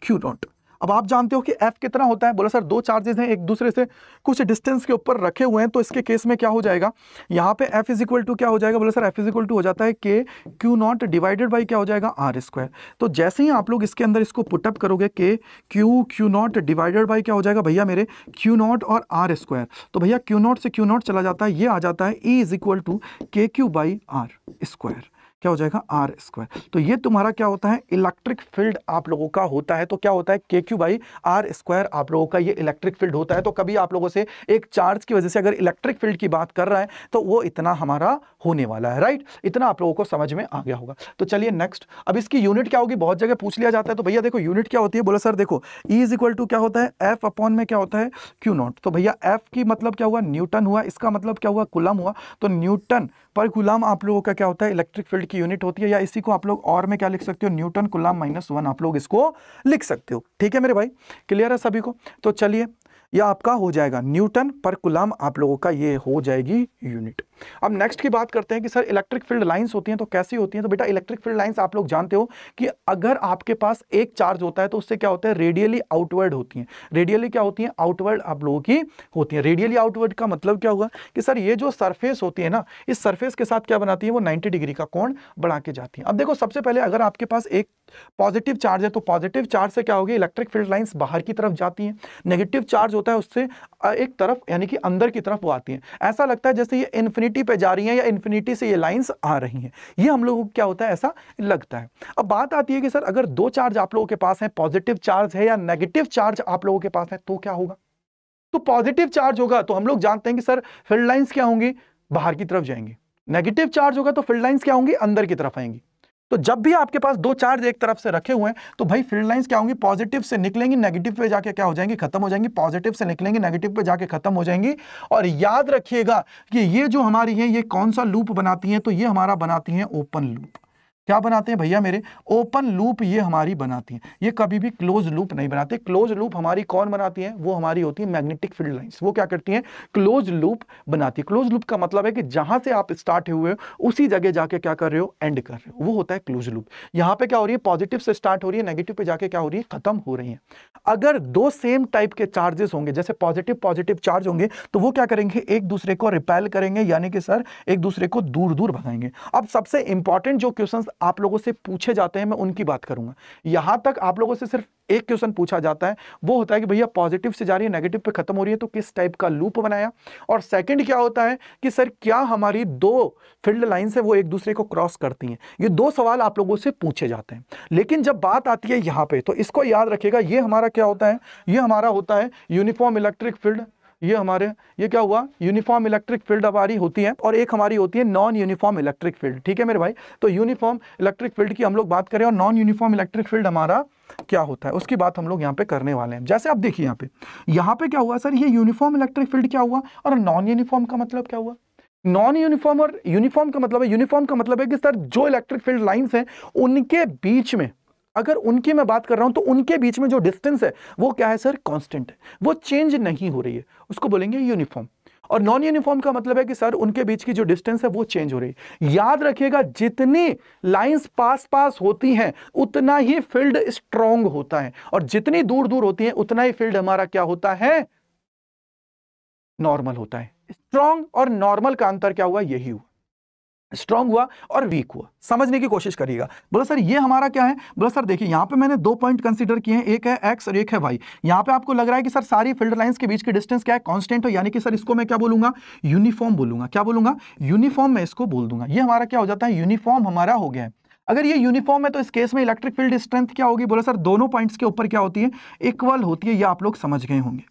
क्यू नॉट अब आप जानते हो कि एफ कितना होता है बोला सर दो चार्जेस हैं एक दूसरे से कुछ डिस्टेंस के ऊपर रखे हुए हैं तो इसके केस में क्या हो जाएगा यहाँ पे एफ इज इक्वल टू क्या हो जाएगा बोला sir F is equal to हो जाता है K Q naught divided by क्या हो जाएगा आर स्क्वायर तो जैसे ही आप लोग इसके अंदर इसको पुटअप करोगे K Q Q naught divided by क्या हो जाएगा भैया मेरे क्यू नॉट और आर स्क्वायर तो भैया क्यू नॉट से क्यू नॉट चला जाता है ये आ जाता है E is equal to K Q by R square क्या हो जाएगा आर स्क्वायर तो ये तुम्हारा क्या होता है इलेक्ट्रिक फील्ड आप लोगों का होता है तो क्या होता है K Q by R square आप लोगों का ये इलेक्ट्रिक फील्ड होता है तो कभी आप लोगों से एक चार्ज की वजह से अगर इलेक्ट्रिक फील्ड की बात कर रहा है तो वो इतना हमारा होने वाला है राइट इतना आप लोगों को समझ में आ गया होगा तो चलिए नेक्स्ट अब इसकी यूनिट क्या होगी बहुत जगह पूछ लिया जाता है तो भैया देखो यूनिट क्या होती है बोला सर देखो ई इज इक्वल टू क्या होता है एफ अपॉन में क्या होता है क्यू नॉट तो भैया एफ की मतलब क्या हुआ न्यूटन हुआ इसका मतलब क्या हुआ कुलम हुआ तो न्यूटन पर गुलाम आप लोगों का क्या होता है इलेक्ट्रिक फील्ड की यूनिट होती है या इसी को आप लोग और में क्या लिख सकते हो न्यूटन गुलाम माइनस वन आप लोग इसको लिख सकते हो ठीक है मेरे भाई क्लियर है सभी को तो चलिए यह आपका हो जाएगा न्यूटन पर कुलम आप लोगों का ये हो जाएगी यूनिट अब नेक्स्ट की बात करते हैं कि सर इलेक्ट्रिक फील्ड लाइंस होती हैं तो कैसी होती हैं तो बेटा इलेक्ट्रिक फील्ड लाइंस आप लोग जानते हो कि अगर आपके पास एक चार्ज होता है तो उससे क्या होता है रेडियली आउटवर्ड होती हैं रेडियली क्या होती हैं आउटवर्ड आप लोगों की होती हैं रेडियली आउटवर्ड का मतलब क्या हुआ कि सर ये जो सरफेस होती है ना इस सरफेस के साथ क्या बनाती है वो नाइन्टी डिग्री का कोण बढ़ा के जाती है अब देखो सबसे पहले अगर आपके पास एक पॉजिटिव चार्ज है तो पॉजिटिव चार्ज से क्या होगी इलेक्ट्रिक फील्ड लाइन्स बाहर की तरफ जाती हैं नेगेटिव चार्ज होता है उससे एक तरफ यानी कि अंदर की तरफ वो आती हैं ऐसा लगता है जैसे ये इन्फिनिटी पे जा रही हैं या इन्फिनिटी से ये लाइंस आ रही हैं ये हम लोगों को क्या होता है ऐसा लगता है अब बात आती है कि सर अगर दो चार्ज आप लोगों के पास हैं पॉजिटिव चार्ज है या नेगेटिव चार्ज आप लोगों के पास है तो क्या होगा तो पॉजिटिव चार्ज होगा तो हम लोग जानते हैं कि सर फील्ड लाइन्स क्या होंगी बाहर की तरफ जाएंगे नेगेटिव चार्ज होगा तो फील्ड लाइन्स क्या होंगी अंदर की तरफ आएंगी तो जब भी आपके पास दो चार्ज एक तरफ से रखे हुए हैं तो भाई फील्ड लाइंस क्या होंगी पॉजिटिव से निकलेंगी नेगेटिव पे जाके क्या हो जाएंगी खत्म हो जाएंगी पॉजिटिव से निकलेंगी नेगेटिव पे जाके खत्म हो जाएंगी और याद रखिएगा कि ये जो हमारी है ये कौन सा लूप बनाती है तो ये हमारा बनाती है ओपन लूप क्या बनाते हैं भैया मेरे ओपन लूप ये हमारी बनाती है ये कभी भी क्लोज लूप नहीं बनाते क्लोज लूप हमारी कौन बनाती है वो हमारी होती है मैग्नेटिक फील्ड लाइंस वो क्या करती हैं क्लोज लूप बनाती है क्लोज लूप का मतलब है कि जहां से आप स्टार्ट हुए हो उसी जगह जाके क्या कर रहे हो एंड कर रहे हो वो होता है क्लोज लूप यहाँ पे क्या हो रही है पॉजिटिव से स्टार्ट हो रही है नेगेटिव पे जाके क्या हो रही है खत्म हो रही है अगर दो सेम टाइप के चार्जेस होंगे जैसे पॉजिटिव पॉजिटिव चार्ज होंगे तो वो क्या करेंगे एक दूसरे को रिपेल करेंगे यानी कि सर एक दूसरे को दूर दूर भगाएंगे अब सबसे इंपॉर्टेंट जो क्वेश्चन आप लोगों से पूछे जाते हैं मैं उनकी बात करूंगा यहां तक आप लोगों से सिर्फ एक क्वेश्चन पूछा जाता है वो होता है कि भैया पॉजिटिव से जा रही है नेगेटिव पे खत्म हो रही है तो किस टाइप का लूप बनाया और सेकंड क्या होता है कि सर क्या हमारी दो फील्ड लाइन है वो एक दूसरे को क्रॉस करती हैं ये दो सवाल आप लोगों से पूछे जाते हैं लेकिन जब बात आती है यहां पर तो इसको याद रखेगा ये हमारा क्या होता है ये हमारा होता है यूनिफॉर्म इलेक्ट्रिक फील्ड ये हमारे ये क्या हुआ यूनिफॉर्म इलेक्ट्रिक फील्ड हमारी होती है और एक हमारी होती है नॉन यूनिफॉर्म इलेक्ट्रिक फील्ड ठीक है मेरे भाई तो यूनिफॉर्म इलेक्ट्रिक फील्ड की हम लोग बात करें और नॉन यूनिफॉर्म इलेक्ट्रिक फील्ड हमारा क्या होता है उसकी बात हम लोग यहाँ पे करने वाले हैं जैसे आप देखिए यहाँ पे यहाँ पे क्या हुआ सर ये यूनिफॉर्म इलेक्ट्रिक फील्ड क्या हुआ और नॉन यूनिफॉर्म का मतलब क्या हुआ नॉन यूनिफॉर्म और यूनिफॉर्म का मतलब है यूनिफॉर्म का मतलब है कि सर जो इलेक्ट्रिक फील्ड लाइंस हैं उनके बीच में अगर उनकी मैं बात कर रहा हूं तो उनके बीच में जो डिस्टेंस है वो क्या है सर कांस्टेंट है वो चेंज नहीं हो रही है उसको बोलेंगे यूनिफॉर्म और नॉन यूनिफॉर्म का मतलब है कि सर उनके बीच की जो डिस्टेंस है वो चेंज हो रही है याद रखिएगा जितनी लाइंस पास पास होती हैं उतना ही फील्ड स्ट्रांग होता है और जितनी दूर दूर होती है उतना ही फील्ड हमारा क्या होता है नॉर्मल होता है स्ट्रांग और नॉर्मल का अंतर क्या हुआ यही हुआ स्ट्रॉन्ग हुआ और वीक हुआ समझने की कोशिश करिएगा बोला सर ये हमारा क्या है बोला सर देखिए यहाँ पे मैंने दो पॉइंट कंसीडर किए हैं एक है एक्स और एक है वाई यहाँ पे आपको लग रहा है कि सर सारी फील्ड लाइंस के बीच की डिस्टेंस क्या है कांस्टेंट हो यानी कि सर इसको मैं क्या बोलूंगा यूनिफॉर्म बोलूंगा क्या बोलूंगा यूनिफॉर्म मैं इसको बोल दूंगा ये हमारा क्या हो जाता है यूनिफॉर्म हमारा हो गया है अगर ये यूनिफॉर्म है तो इस केस में इलेक्ट्रिक फील्ड स्ट्रेंथ क्या होगी बोला सर दोनों पॉइंट्स के ऊपर क्या होती है इक्वल होती है ये आप लोग समझ गए होंगे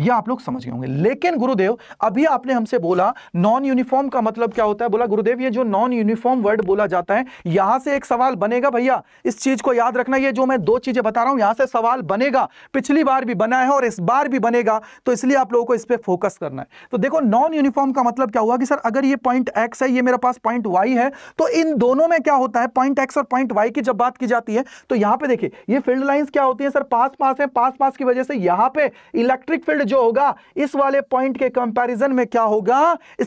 यह आप लोग समझ गए होंगे लेकिन गुरुदेव अभी आपने हमसे बोला नॉन यूनिफॉर्म का मतलब क्या होता है बोला गुरुदेव ये जो नॉन यूनिफॉर्म वर्ड बोला जाता है यहां से एक सवाल बनेगा भैया इस चीज को याद रखना ये जो मैं दो चीजें बता रहा हूं यहां से सवाल बनेगा पिछली बार भी बना है और इस बार भी बनेगा तो इसलिए आप लोगों को इस पर फोकस करना है तो देखो नॉन यूनिफॉर्म का मतलब क्या हुआ कि सर अगर ये पॉइंट एक्स है ये मेरे पास पॉइंट वाई है तो इन दोनों में क्या होता है पॉइंट एक्स और पॉइंट वाई की जब बात की जाती है तो यहां पर देखिए ये फील्ड लाइन क्या होती है सर पास पास है पास पास की वजह से यहां पर इलेक्ट्रिक फील्ड जो होगा इस वाले पॉइंट के कंपैरिजन में क्या होगा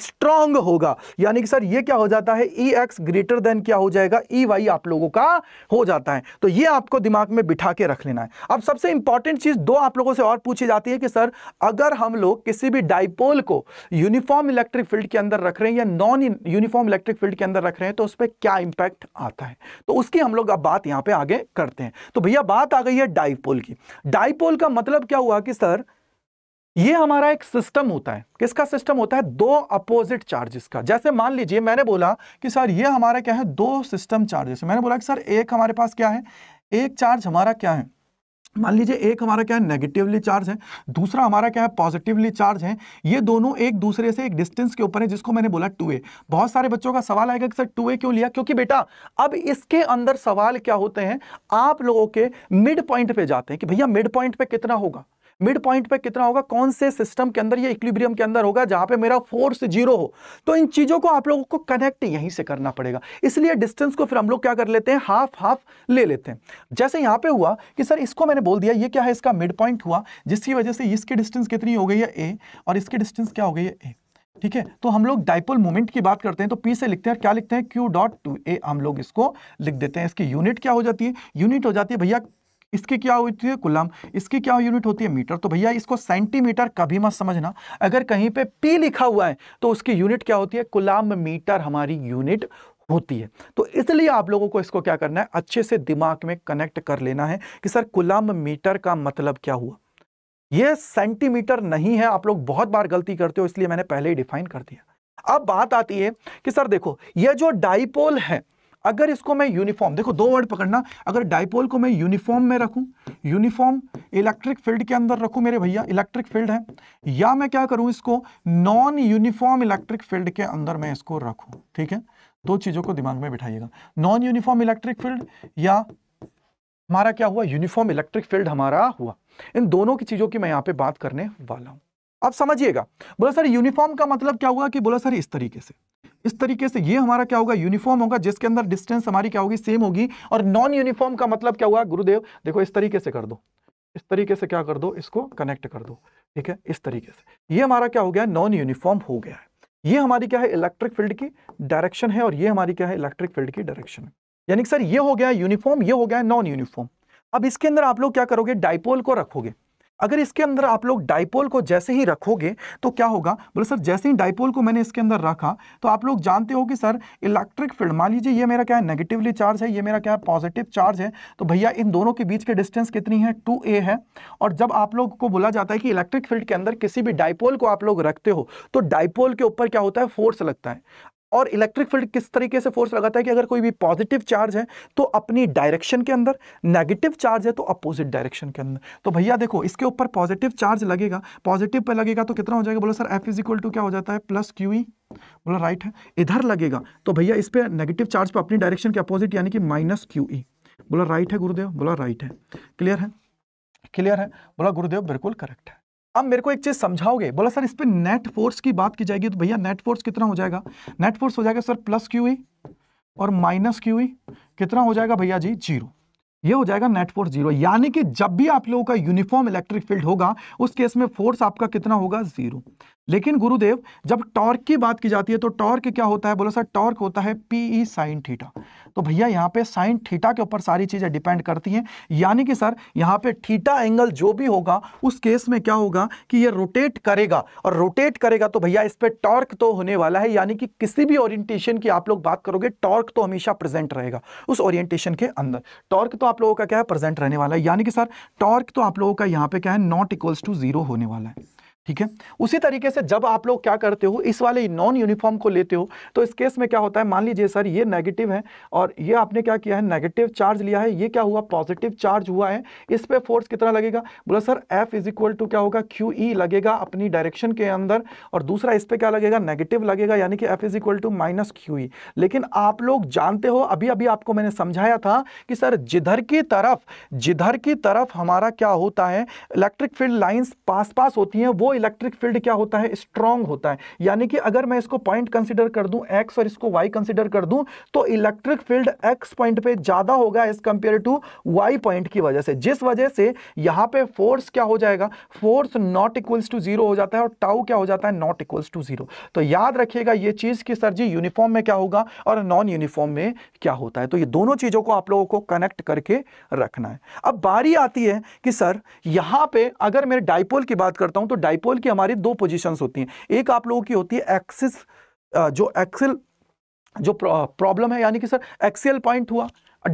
स्ट्रॉन्ग होगा यानी कि सर ये क्या हो जाता है ई एक्स ग्रेटर देन क्या हो जाएगा ई e वाई आप लोगों का हो जाता है तो ये आपको दिमाग में बिठा के रख लेना है अब सबसे इंपॉर्टेंट चीज दो आप लोगों से और पूछी जाती है कि सर अगर हम लोग किसी भी डाइपोल को यूनिफॉर्म इलेक्ट्रिक फील्ड के अंदर रख रहे हैं या नॉन यूनिफॉर्म इलेक्ट्रिक फील्ड के अंदर रख रहे हैं तो उस पर क्या इंपैक्ट आता है तो उसकी हम लोग अब बात यहां पर आगे करते हैं तो भैया बात आ गई है डाइपोल की डाइपोल का मतलब क्या हुआ कि सर ये हमारा एक सिस्टम होता है किसका सिस्टम होता है दो अपोजिट चार्जेस का जैसे मान लीजिए मैंने बोला कि सर ये हमारा क्या है दो सिस्टम चार्जेस मैंने बोला कि सर एक हमारे पास क्या है एक चार्ज हमारा क्या है मान लीजिए एक हमारा क्या है नेगेटिवली चार्ज है दूसरा हमारा क्या है पॉजिटिवली चार्ज है ये दोनों एक दूसरे से एक डिस्टेंस के ऊपर है जिसको मैंने बोला टू ए बहुत सारे बच्चों का सवाल आएगा कि सर टू ए क्यों लिया क्योंकि बेटा अब इसके अंदर सवाल क्या होते हैं आप लोगों के मिड पॉइंट पे जाते हैं कि भैया मिड पॉइंट पे कितना होगा मिड पॉइंट पे कितना होगा कौन से सिस्टम के अंदर या इक्विब्रियम के अंदर होगा जहां पे मेरा फोर्स जीरो हो तो इन चीजों को आप लोगों को कनेक्ट यहीं से करना पड़ेगा इसलिए डिस्टेंस को फिर हम लोग क्या कर लेते हैं हाफ हाफ ले लेते हैं जैसे यहां पे हुआ कि सर इसको मैंने बोल दिया ये क्या है इसका मिड पॉइंट हुआ जिसकी वजह से इसकी डिस्टेंस कितनी हो गई है ए और इसकी डिस्टेंस क्या हो गई है ए ठीक है तो हम लोग डाइपोल मोमेंट की बात करते हैं तो पी से लिखते हैं क्या लिखते हैं क्यू डॉट टू ए हम लोग इसको लिख देते हैं इसकी यूनिट क्या हो जाती है यूनिट हो जाती है भैया इसकी क्या होती है कुलम इसकी क्या यूनिट होती है मीटर तो भैया इसको सेंटीमीटर कभी मत समझना अगर कहीं पे पी लिखा हुआ है तो उसकी यूनिट क्या होती है कुलम मीटर हमारी यूनिट होती है तो इसलिए आप लोगों को इसको क्या करना है अच्छे से दिमाग में कनेक्ट कर लेना है कि सर कुलम मीटर का मतलब क्या हुआ ये सेंटीमीटर नहीं है आप लोग बहुत बार गलती करते हो इसलिए मैंने पहले ही डिफाइन कर दिया अब बात आती है कि सर देखो ये जो डाइपोल है अगर इसको मैं यूनिफॉर्म देखो दो वर्ड पकड़ना अगर डाइपोल को मैं यूनिफॉर्म में रखूं यूनिफॉर्म इलेक्ट्रिक फील्ड के अंदर रखूं मेरे भैया इलेक्ट्रिक फील्ड है या मैं क्या करूं इसको नॉन यूनिफॉर्म इलेक्ट्रिक फील्ड के अंदर मैं इसको रखूं ठीक है दो चीज़ों को दिमाग में बिठाइएगा नॉन यूनिफॉर्म इलेक्ट्रिक फील्ड या हमारा क्या हुआ यूनिफॉर्म इलेक्ट्रिक फील्ड हमारा हुआ इन दोनों की चीज़ों की मैं यहां पर बात करने वाला हूं अब समझिएगा बोला सर यूनिफॉर्म का मतलब क्या हुआ कि बोला सर इस तरीके से इस तरीके से ये हमारा क्या होगा यूनिफॉर्म होगा जिसके अंदर डिस्टेंस हमारी क्या होगी सेम होगी और नॉन यूनिफॉर्म का मतलब क्या हुआ गुरुदेव देखो इस तरीके से कर दो इस तरीके से क्या कर दो इसको कनेक्ट कर दो ठीक है इस तरीके से ये हमारा क्या हो गया नॉन यूनिफॉर्म हो गया है ये हमारी क्या है इलेक्ट्रिक फील्ड की डायरेक्शन है और ये हमारी क्या है इलेक्ट्रिक फील्ड की डायरेक्शन है यानी कि सर ये हो गया यूनिफॉर्म ये हो गया नॉन यूनिफॉर्म अब इसके अंदर आप लोग क्या करोगे डाइपोल को रखोगे अगर इसके अंदर आप लोग डाइपोल को जैसे ही रखोगे तो क्या होगा बोले सर जैसे ही डाइपोल को मैंने इसके अंदर रखा तो आप लोग जानते हो कि सर इलेक्ट्रिक फील्ड मान लीजिए ये मेरा क्या है नेगेटिवली चार्ज है ये मेरा क्या है पॉजिटिव चार्ज है तो भैया इन दोनों के बीच के डिस्टेंस कितनी है टू ए है और जब आप लोग को बोला जाता है कि इलेक्ट्रिक फील्ड के अंदर किसी भी डाइपोल को आप लोग रखते हो तो डाइपोल के ऊपर क्या होता है फोर्स लगता है और इलेक्ट्रिक फील्ड किस तरीके से फोर्स लगाता है कि अगर कोई भी पॉजिटिव चार्ज है तो अपनी डायरेक्शन के अंदर नेगेटिव चार्ज है तो अपोजिट डायरेक्शन के अंदर तो भैया देखो इसके ऊपर पॉजिटिव चार्ज लगेगा पॉजिटिव पे लगेगा तो कितना हो जाएगा बोलो sir F is equal to क्या हो जाता है प्लस क्यू ई बोला राइट है इधर लगेगा तो भैया इस पर नेगेटिव चार्ज पर अपनी डायरेक्शन के अपोजिट यानी कि माइनस क्यू ई बोला राइट है गुरुदेव बोला राइट है क्लियर है क्लियर है बोला गुरुदेव बिल्कुल करेक्ट है अब मेरे को एक चीज़ समझाओगे बोला सर इस पर नेट फोर्स की बात की जाएगी तो भैया नेट फोर्स कितना हो जाएगा नेट फोर्स हो जाएगा सर प्लस क्यू ई और माइनस क्यू ई कितना हो जाएगा भैया जी जीरो ये हो जाएगा नेट फोर्स जीरो यानी कि जब भी आप लोगों का यूनिफॉर्म इलेक्ट्रिक फील्ड होगा उस केस में फोर्स आपका कितना होगा जीरो लेकिन गुरुदेव जब टॉर्क की बात की जाती है तो टॉर्क क्या होता है बोला सर टॉर्क होता है पीई साइन थीटा तो भैया यहाँ पे साइन थीटा के ऊपर सारी चीज़ें डिपेंड करती हैं यानी कि सर यहाँ पे थीटा एंगल जो भी होगा उस केस में क्या होगा कि ये रोटेट करेगा और रोटेट करेगा तो भैया इस पर टॉर्क तो होने वाला है यानी कि किसी भी ओरिएंटेशन की आप लोग बात करोगे टॉर्क तो हमेशा प्रेजेंट रहेगा उस ओरिएंटेशन के अंदर टॉर्क तो आप लोगों का क्या है प्रेजेंट रहने वाला है यानी कि सर टॉर्क तो आप लोगों का यहाँ पे क्या है नॉट इक्वल्स टू जीरो होने वाला है ठीक है उसी तरीके से जब आप लोग क्या करते हो इस वाले नॉन यूनिफॉर्म को लेते हो तो इस केस में क्या होता है मान लीजिए सर ये नेगेटिव है और ये आपने क्या किया है नेगेटिव चार्ज लिया है ये क्या हुआ पॉजिटिव चार्ज हुआ है इस पर फोर्स कितना लगेगा बोला sir F is equal to क्या होगा क्यू ई e लगेगा अपनी डायरेक्शन के अंदर और दूसरा इस पर क्या लगेगा नेगेटिव लगेगा यानी कि F is equal to minus Q E लेकिन आप लोग जानते हो अभी अभी आपको मैंने समझाया था कि सर जिधर की तरफ जिधर की तरफ हमारा क्या होता है इलेक्ट्रिक फील्ड लाइन्स पास पास होती हैं वो इलेक्ट्रिक फील्ड क्या होता है स्ट्रांग होता है यानी कि अगर मैं इसको पॉइंट कंसिडर कर दूं एक्स और इसको वाई कंसिडर कर दूं तो इलेक्ट्रिक फील्ड एक्स पॉइंट पे ज़्यादा होगा as compared to Y point की वजह से जिस वजह से यहां पे फोर्स क्या हो जाएगा force not equals to zero हो जाता है और टाउ क्या हो जाता है नॉट इक्वल्स टू जीरो तो याद रखिएगा ये चीज़ कि सर जी यूनिफॉर्म में क्या होगा और नॉन यूनिफॉर्म में क्या होता है तो ये दोनों चीज़ों को आप लोगों को कनेक्ट करके रखना है अब बारी आती है कि सर यहां पे अगर मेरे डाइपोल की बात करता हूं तो डाइपोल डाइपोल की हमारी दो पोजिशन होती हैं एक आप लोगों की होती है एक्सिस जो एक्सिल जो प्रॉब्लम है यानी कि सर एक्सियल पॉइंट हुआ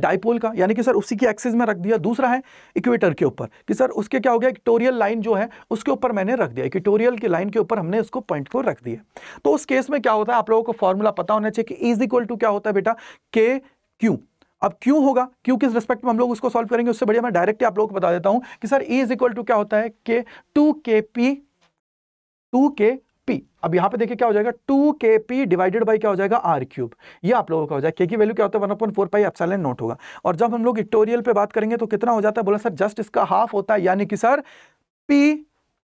डाइपोल का यानी कि सर उसी की एक्सिस में रख दिया दूसरा है इक्वेटर के ऊपर कि सर उसके क्या हो गया इक्टोरियल लाइन जो है उसके ऊपर मैंने रख दिया इक्टोरियल की लाइन के ऊपर हमने उसको पॉइंट को रख दिया तो उस केस में क्या होता है आप लोगों को फॉर्मूला पता होना चाहिए कि इज इक्वल टू क्या होता है बेटा के क्यू अब क्यों होगा क्यों किस रिस्पेक्ट में हम लोग उसको सॉल्व करेंगे उससे बढ़िया मैं डायरेक्टली आप लोगों को बता देता हूं कि sir E is equal to क्या होता है के टू के पी टू के पी अब यहां पे देखिए क्या हो जाएगा टू के पी डिवाइडेड बाई क्या हो जाएगा आर क्यूब ये आप लोगों का हो जाएगा के की वैल्यू क्या होता है one upon four pi epsilon naught होगा और जब हम लोग इक्टोरियल पे बात करेंगे तो कितना हो जाता है बोला सर जस्ट इसका हाफ होता है यानी कि सर पी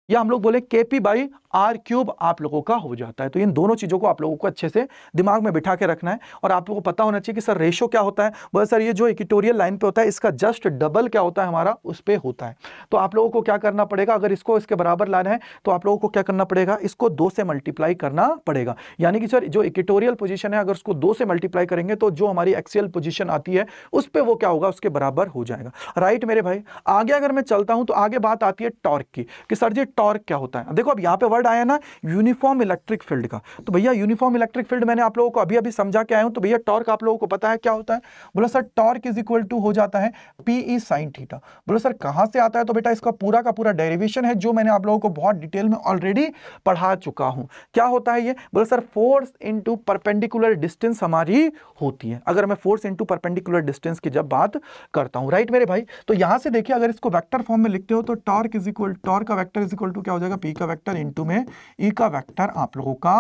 या हम लोग बोले के पी बाई आर क्यूब आप लोगों का हो जाता है तो इन दोनों चीज़ों को आप लोगों को अच्छे से दिमाग में बिठा के रखना है और आप लोगों को पता होना चाहिए कि सर रेशो क्या होता है बोले सर ये जो इक्विटोरियल लाइन पे होता है इसका जस्ट डबल क्या होता है हमारा उस पर होता है तो आप लोगों को क्या करना पड़ेगा अगर इसको इसके बराबर लाना है तो आप लोगों को क्या करना पड़ेगा इसको दो से मल्टीप्लाई करना पड़ेगा यानी कि सर जो इक्विटोरियल पोजिशन है अगर उसको दो से मल्टीप्लाई करेंगे तो जो हमारी एक्सीएल पोजिशन आती है उस पर वो क्या होगा उसके बराबर हो जाएगा राइट मेरे भाई आगे अगर मैं चलता हूँ तो आगे बात आती है टॉर्क की कि सर जी टॉर्क क्या होता है देखो अब यहाँ पे वर्ड आया ना यूनिफॉर्म इलेक्ट्रिक फील्ड का तो भैया यूनिफॉर्म इलेक्ट्रिक फील्ड मैंने आप लोगों को अभी अभी समझा के आया हूँ तो भैया टॉर्क आप लोगों को पता है क्या होता है बोला sir torque is equal to हो जाता है पी ई साइन थीटा बोला सर कहाँ से आता है तो बेटा इसका पूरा का पूरा डेरिवेशन है जो मैंने आप लोगों को बहुत डिटेल में ऑलरेडी पढ़ा चुका हूँ क्या होता है ये बोला sir force into perpendicular distance हमारी होती है अगर मैं फोर्स इंटू परपेंडिकुलर डिस्टेंस की जब बात करता हूँ राइट मेरे भाई तो यहाँ से देखिए अगर इसको वैक्टर फॉर्म में लिखते हो तो टॉर्क इज इक्वल टॉर्क का vector is equal equal to क्या हो जाएगा पी का वैक्टर इन में ई e का वैक्टर आप लोगों का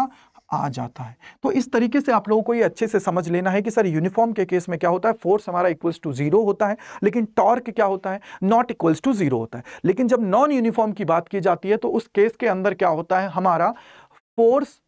आ जाता है तो इस तरीके से आप लोगों को ये अच्छे से समझ लेना है कि सर यूनिफॉर्म के केस में क्या होता है फोर्स हमारा इक्वल्स टू जीरो होता है लेकिन टॉर्क क्या होता है नॉट इक्वल्स टू जीरो होता है लेकिन जब नॉन यूनिफॉर्म की बात की जाती है तो उस केस के अंदर क्या होता है हमारा force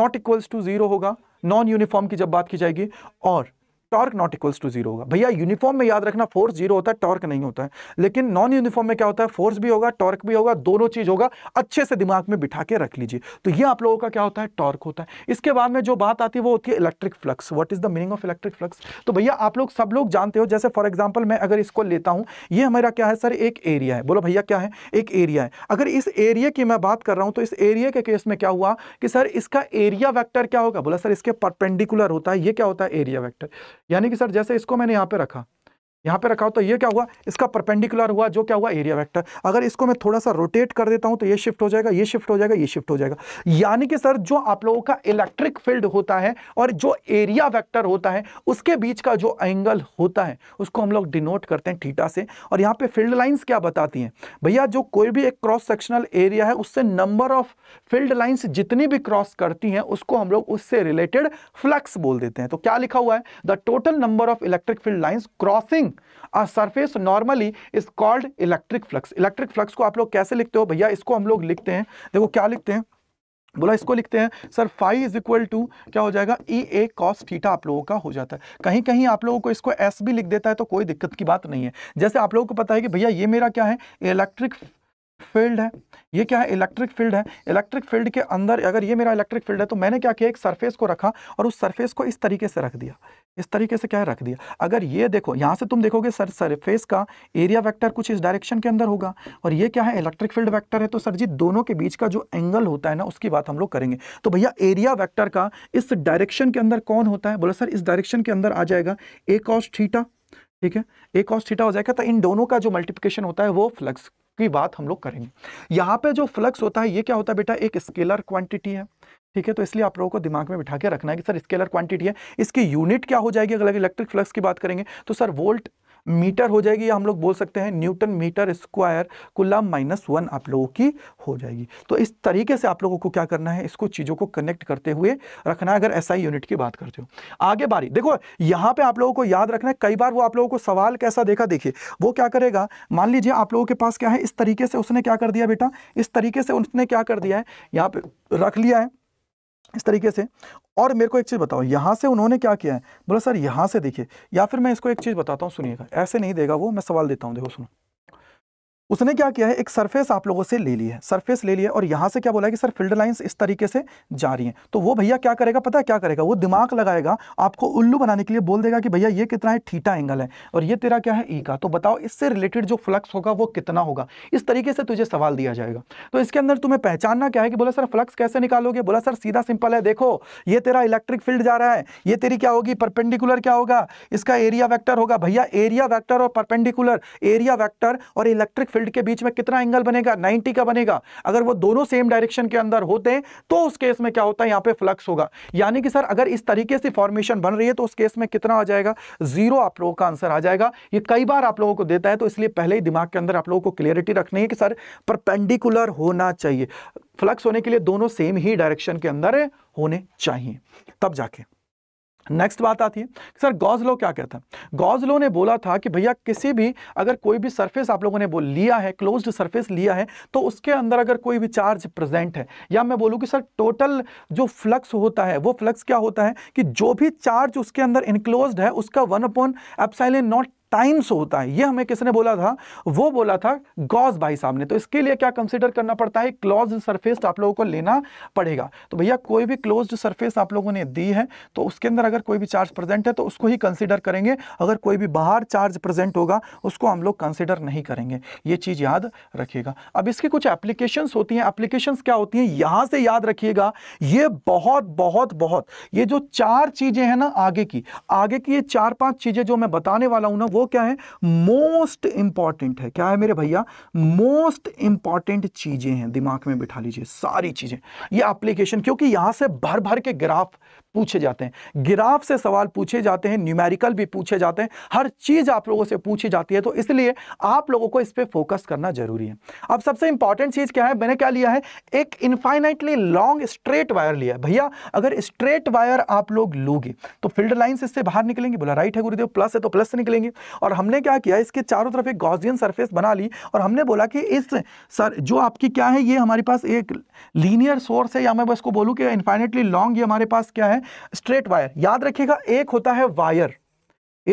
not equals to zero होगा नॉन यूनिफॉर्म की जब बात की जाएगी और torque not equals to zero होगा भैया यूनिफॉर्म में याद रखना फोर्स जीरो होता है टॉर्क नहीं होता है लेकिन नॉन यूनिफॉर्म में क्या होता है फोर्स भी होगा टॉर्क भी होगा दोनों चीज होगा अच्छे से दिमाग में बिठा के रख लीजिए तो ये आप लोगों का क्या होता है टॉर्क होता है इसके बाद में जो बात आती है वो होती है electric flux what is the meaning of electric flux तो भैया आप लोग सब लोग जानते हो जैसे फॉर एग्जाम्पल मैं अगर इसको लेता हूँ ये हमारा क्या है सर एक एरिया है बोलो भैया क्या है एक एरिया है अगर इस एरिया की मैं बात कर रहा हूँ तो इस एरिया के केस में क्या हुआ कि सर इसका एरिया वैक्टर क्या होगा बोला सर इसके परपेंडिकुलर होता है ये क्या होता है एरिया वैक्टर यानी कि सर जैसे इसको मैंने यहाँ पे रखा यहाँ पे रखा हो तो ये क्या हुआ इसका परपेंडिकुलर हुआ जो क्या हुआ एरिया वेक्टर अगर इसको मैं थोड़ा सा रोटेट कर देता हूँ तो ये शिफ्ट हो जाएगा ये शिफ्ट हो जाएगा ये शिफ्ट हो जाएगा यानी कि सर जो आप लोगों का इलेक्ट्रिक फील्ड होता है और जो एरिया वेक्टर होता है उसके बीच का जो एंगल होता है उसको हम लोग डिनोट करते हैं ठीटा से और यहाँ पे फील्ड लाइन्स क्या बताती हैं भैया जो कोई भी एक क्रॉस सेक्शनल एरिया है उससे नंबर ऑफ फील्ड लाइन्स जितनी भी क्रॉस करती हैं उसको हम लोग उससे रिलेटेड फ्लैक्स बोल देते हैं तो क्या लिखा हुआ है the total number of electric field lines crossing passing a surface normally is called electric flux electric flux को आप लोग कैसे लिखते हो भैया इसको हम लोग लिखते हैं देखो क्या लिखते हैं बोला इसको लिखते हैं sir five is equal to क्या हो जाएगा ई ए कॉस थीटा आप लोगों का हो जाता है कहीं कहीं आप लोगों को इसको एस भी लिख देता है तो कोई दिक्कत की बात नहीं है जैसे आप लोगों को पता है कि भैया ये मेरा क्या है इलेक्ट्रिक फील्ड है ये क्या है इलेक्ट्रिक फील्ड है इलेक्ट्रिक फील्ड के अंदर अगर ये मेरा इलेक्ट्रिक फील्ड है तो मैंने क्या किया एक सरफेस को रखा और उस सरफेस को इस तरीके से रख दिया इस तरीके से क्या है रख दिया अगर ये देखो यहाँ से तुम देखोगे सर सरफेस का एरिया वैक्टर कुछ इस डायरेक्शन के अंदर होगा और ये क्या है इलेक्ट्रिक फील्ड वैक्टर है तो सर जी दोनों के बीच का जो एंगल होता है ना उसकी बात हम लोग करेंगे तो भैया एरिया वैक्टर का इस डायरेक्शन के अंदर कौन होता है बोला सर इस डायरेक्शन के अंदर आ जाएगा एक कॉस्ट ठीटा ठीक है एक ऑस ठीटा हो जाएगा तो इन दोनों का जो मल्टीप्लिकेशन होता है वो फ्लक्स की बात हम लोग करेंगे यहाँ पे जो फ्लक्स होता है ये क्या होता है बेटा एक स्केलर क्वांटिटी है ठीक है तो इसलिए आप लोगों को दिमाग में बिठा के रखना है कि सर स्केलर क्वांटिटी है इसकी यूनिट क्या हो जाएगी अगर इलेक्ट्रिक फ्लक्स की बात करेंगे तो सर वोल्ट मीटर हो जाएगी या हम लोग बोल सकते हैं newton metre square coulomb minus one आप लोगों की हो जाएगी तो इस तरीके से आप लोगों को क्या करना है इसको चीज़ों को कनेक्ट करते हुए रखना है अगर ऐसा यूनिट की बात करते हो आगे बारी देखो यहाँ पे आप लोगों को याद रखना है कई बार वो आप लोगों को सवाल कैसा देखा देखिए वो क्या करेगा मान लीजिए आप लोगों के पास क्या है इस तरीके से उसने क्या कर दिया बेटा इस तरीके से उसने क्या कर दिया है यहाँ पे रख लिया है इस तरीके से और मेरे को एक चीज़ बताओ यहाँ से उन्होंने क्या किया है बोला सर यहाँ से देखिए या फिर मैं इसको एक चीज़ बताता हूँ सुनिएगा ऐसे नहीं देगा वो मैं सवाल देता हूँ देखो सुनो उसने क्या किया है एक सरफेस आप लोगों से ले ली है सरफेस ले लिया और यहाँ से क्या बोला है कि सर फील्ड लाइंस इस तरीके से जा रही हैं तो वो भैया क्या करेगा पता है क्या करेगा वो दिमाग लगाएगा आपको उल्लू बनाने के लिए बोल देगा कि भैया ये कितना है ठीटा एंगल है और ये तेरा क्या है ई e का तो बताओ इससे रिलेटेड जो फ्लक्स होगा वो कितना होगा इस तरीके से तुझे सवाल दिया जाएगा तो इसके अंदर तुम्हें पहचानना क्या है कि बोला सर फ्लक्स कैसे निकालोगे बोला सर सीधा सिंपल है देखो ये तेरा इलेक्ट्रिक फील्ड जा रहा है ये तेरी क्या होगी परपेंडिकुलर क्या होगा इसका एरिया वैक्टर होगा भैया एरिया वैक्टर और परपेंडिकुलर एरिया वैक्टर और इलेक्ट्रिक फील्ड के बीच में कितना एंगल बनेगा 90 का बनेगा अगर वो दोनों सेम डायरेक्शन के अंदर होते हैं तो उस केस में क्या होता है यहाँ पे फ्लक्स होगा यानी कि सर अगर इस तरीके से फॉर्मेशन बन रही है तो उस केस में कितना आ जाएगा जीरो आप लोगों का आंसर आ जाएगा ये कई बार आप लोगों को देता है तो इसलिए पहले ही दिमाग के अंदर आप लोगों को क्लियरिटी रखनी है कि सर परपेंडिकुलर होना चाहिए फ्लक्स होने के लिए दोनों सेम ही डायरेक्शन के अंदर होने चाहिए तब जाके नेक्स्ट बात आती है सर गॉज लो क्या कहता है गॉज लो ने बोला था कि भैया किसी भी अगर कोई भी सरफेस आप लोगों ने बोल लिया है क्लोज्ड सरफेस लिया है तो उसके अंदर अगर कोई भी चार्ज प्रेजेंट है या मैं बोलूँ कि सर टोटल जो फ्लक्स होता है वो फ्लक्स क्या होता है कि जो भी चार्ज उसके अंदर इनक्लोज है उसका one upon epsilon naught times होता है ये हमें किसने बोला था वो बोला था गॉस भाई साहब ने तो इसके लिए क्या कंसिडर करना पड़ता है क्लोज सरफेस आप लोगों को लेना पड़ेगा तो भैया कोई भी क्लोज सरफेस आप लोगों ने दी है तो उसके अंदर अगर कोई भी चार्ज प्रेजेंट है तो उसको ही कंसिडर करेंगे अगर कोई भी बाहर चार्ज प्रेजेंट होगा उसको हम लोग कंसिडर नहीं करेंगे ये चीज़ याद रखिएगा अब इसकी कुछ एप्लीकेशन होती हैं एप्लीकेशन क्या होती हैं यहाँ से याद रखिएगा ये बहुत बहुत बहुत ये जो चार चीज़ें हैं ना आगे की आगे की ये चार पांच चीज़ें जो मैं बताने वाला हूँ ना वो वो क्या है मोस्ट इंपॉर्टेंट है क्या है मेरे भैया मोस्ट इंपॉर्टेंट चीज़ें हैं दिमाग में बिठा लीजिए सारी चीज़ें ये एप्लीकेशन क्योंकि यहां से भर भर के ग्राफ पूछे जाते हैं ग्राफ से सवाल पूछे जाते हैं न्यूमेरिकल भी पूछे जाते हैं हर चीज़ आप लोगों से पूछी जाती है तो इसलिए आप लोगों को इस पर फोकस करना जरूरी है अब सबसे इंपॉर्टेंट चीज़ क्या है मैंने क्या लिया है एक इन्फाइनाइटली लॉन्ग स्ट्रेट वायर लिया है भैया अगर स्ट्रेट वायर आप लोग लोगे तो फील्ड लाइन इससे बाहर निकलेंगे बोला राइट है गुरुदेव प्लस है तो प्लस से निकलेंगे और हमने क्या किया इसके चारों तरफ एक गॉजियन सरफेस बना ली और हमने बोला कि इस सर जो आपकी क्या है ये हमारे पास एक लीनियर सोर्स है या मैं बस को बोलूँ कि इन्फाइनेटली लॉन्ग ये हमारे पास क्या है स्ट्रेट वायर याद रखिएगा एक होता है वायर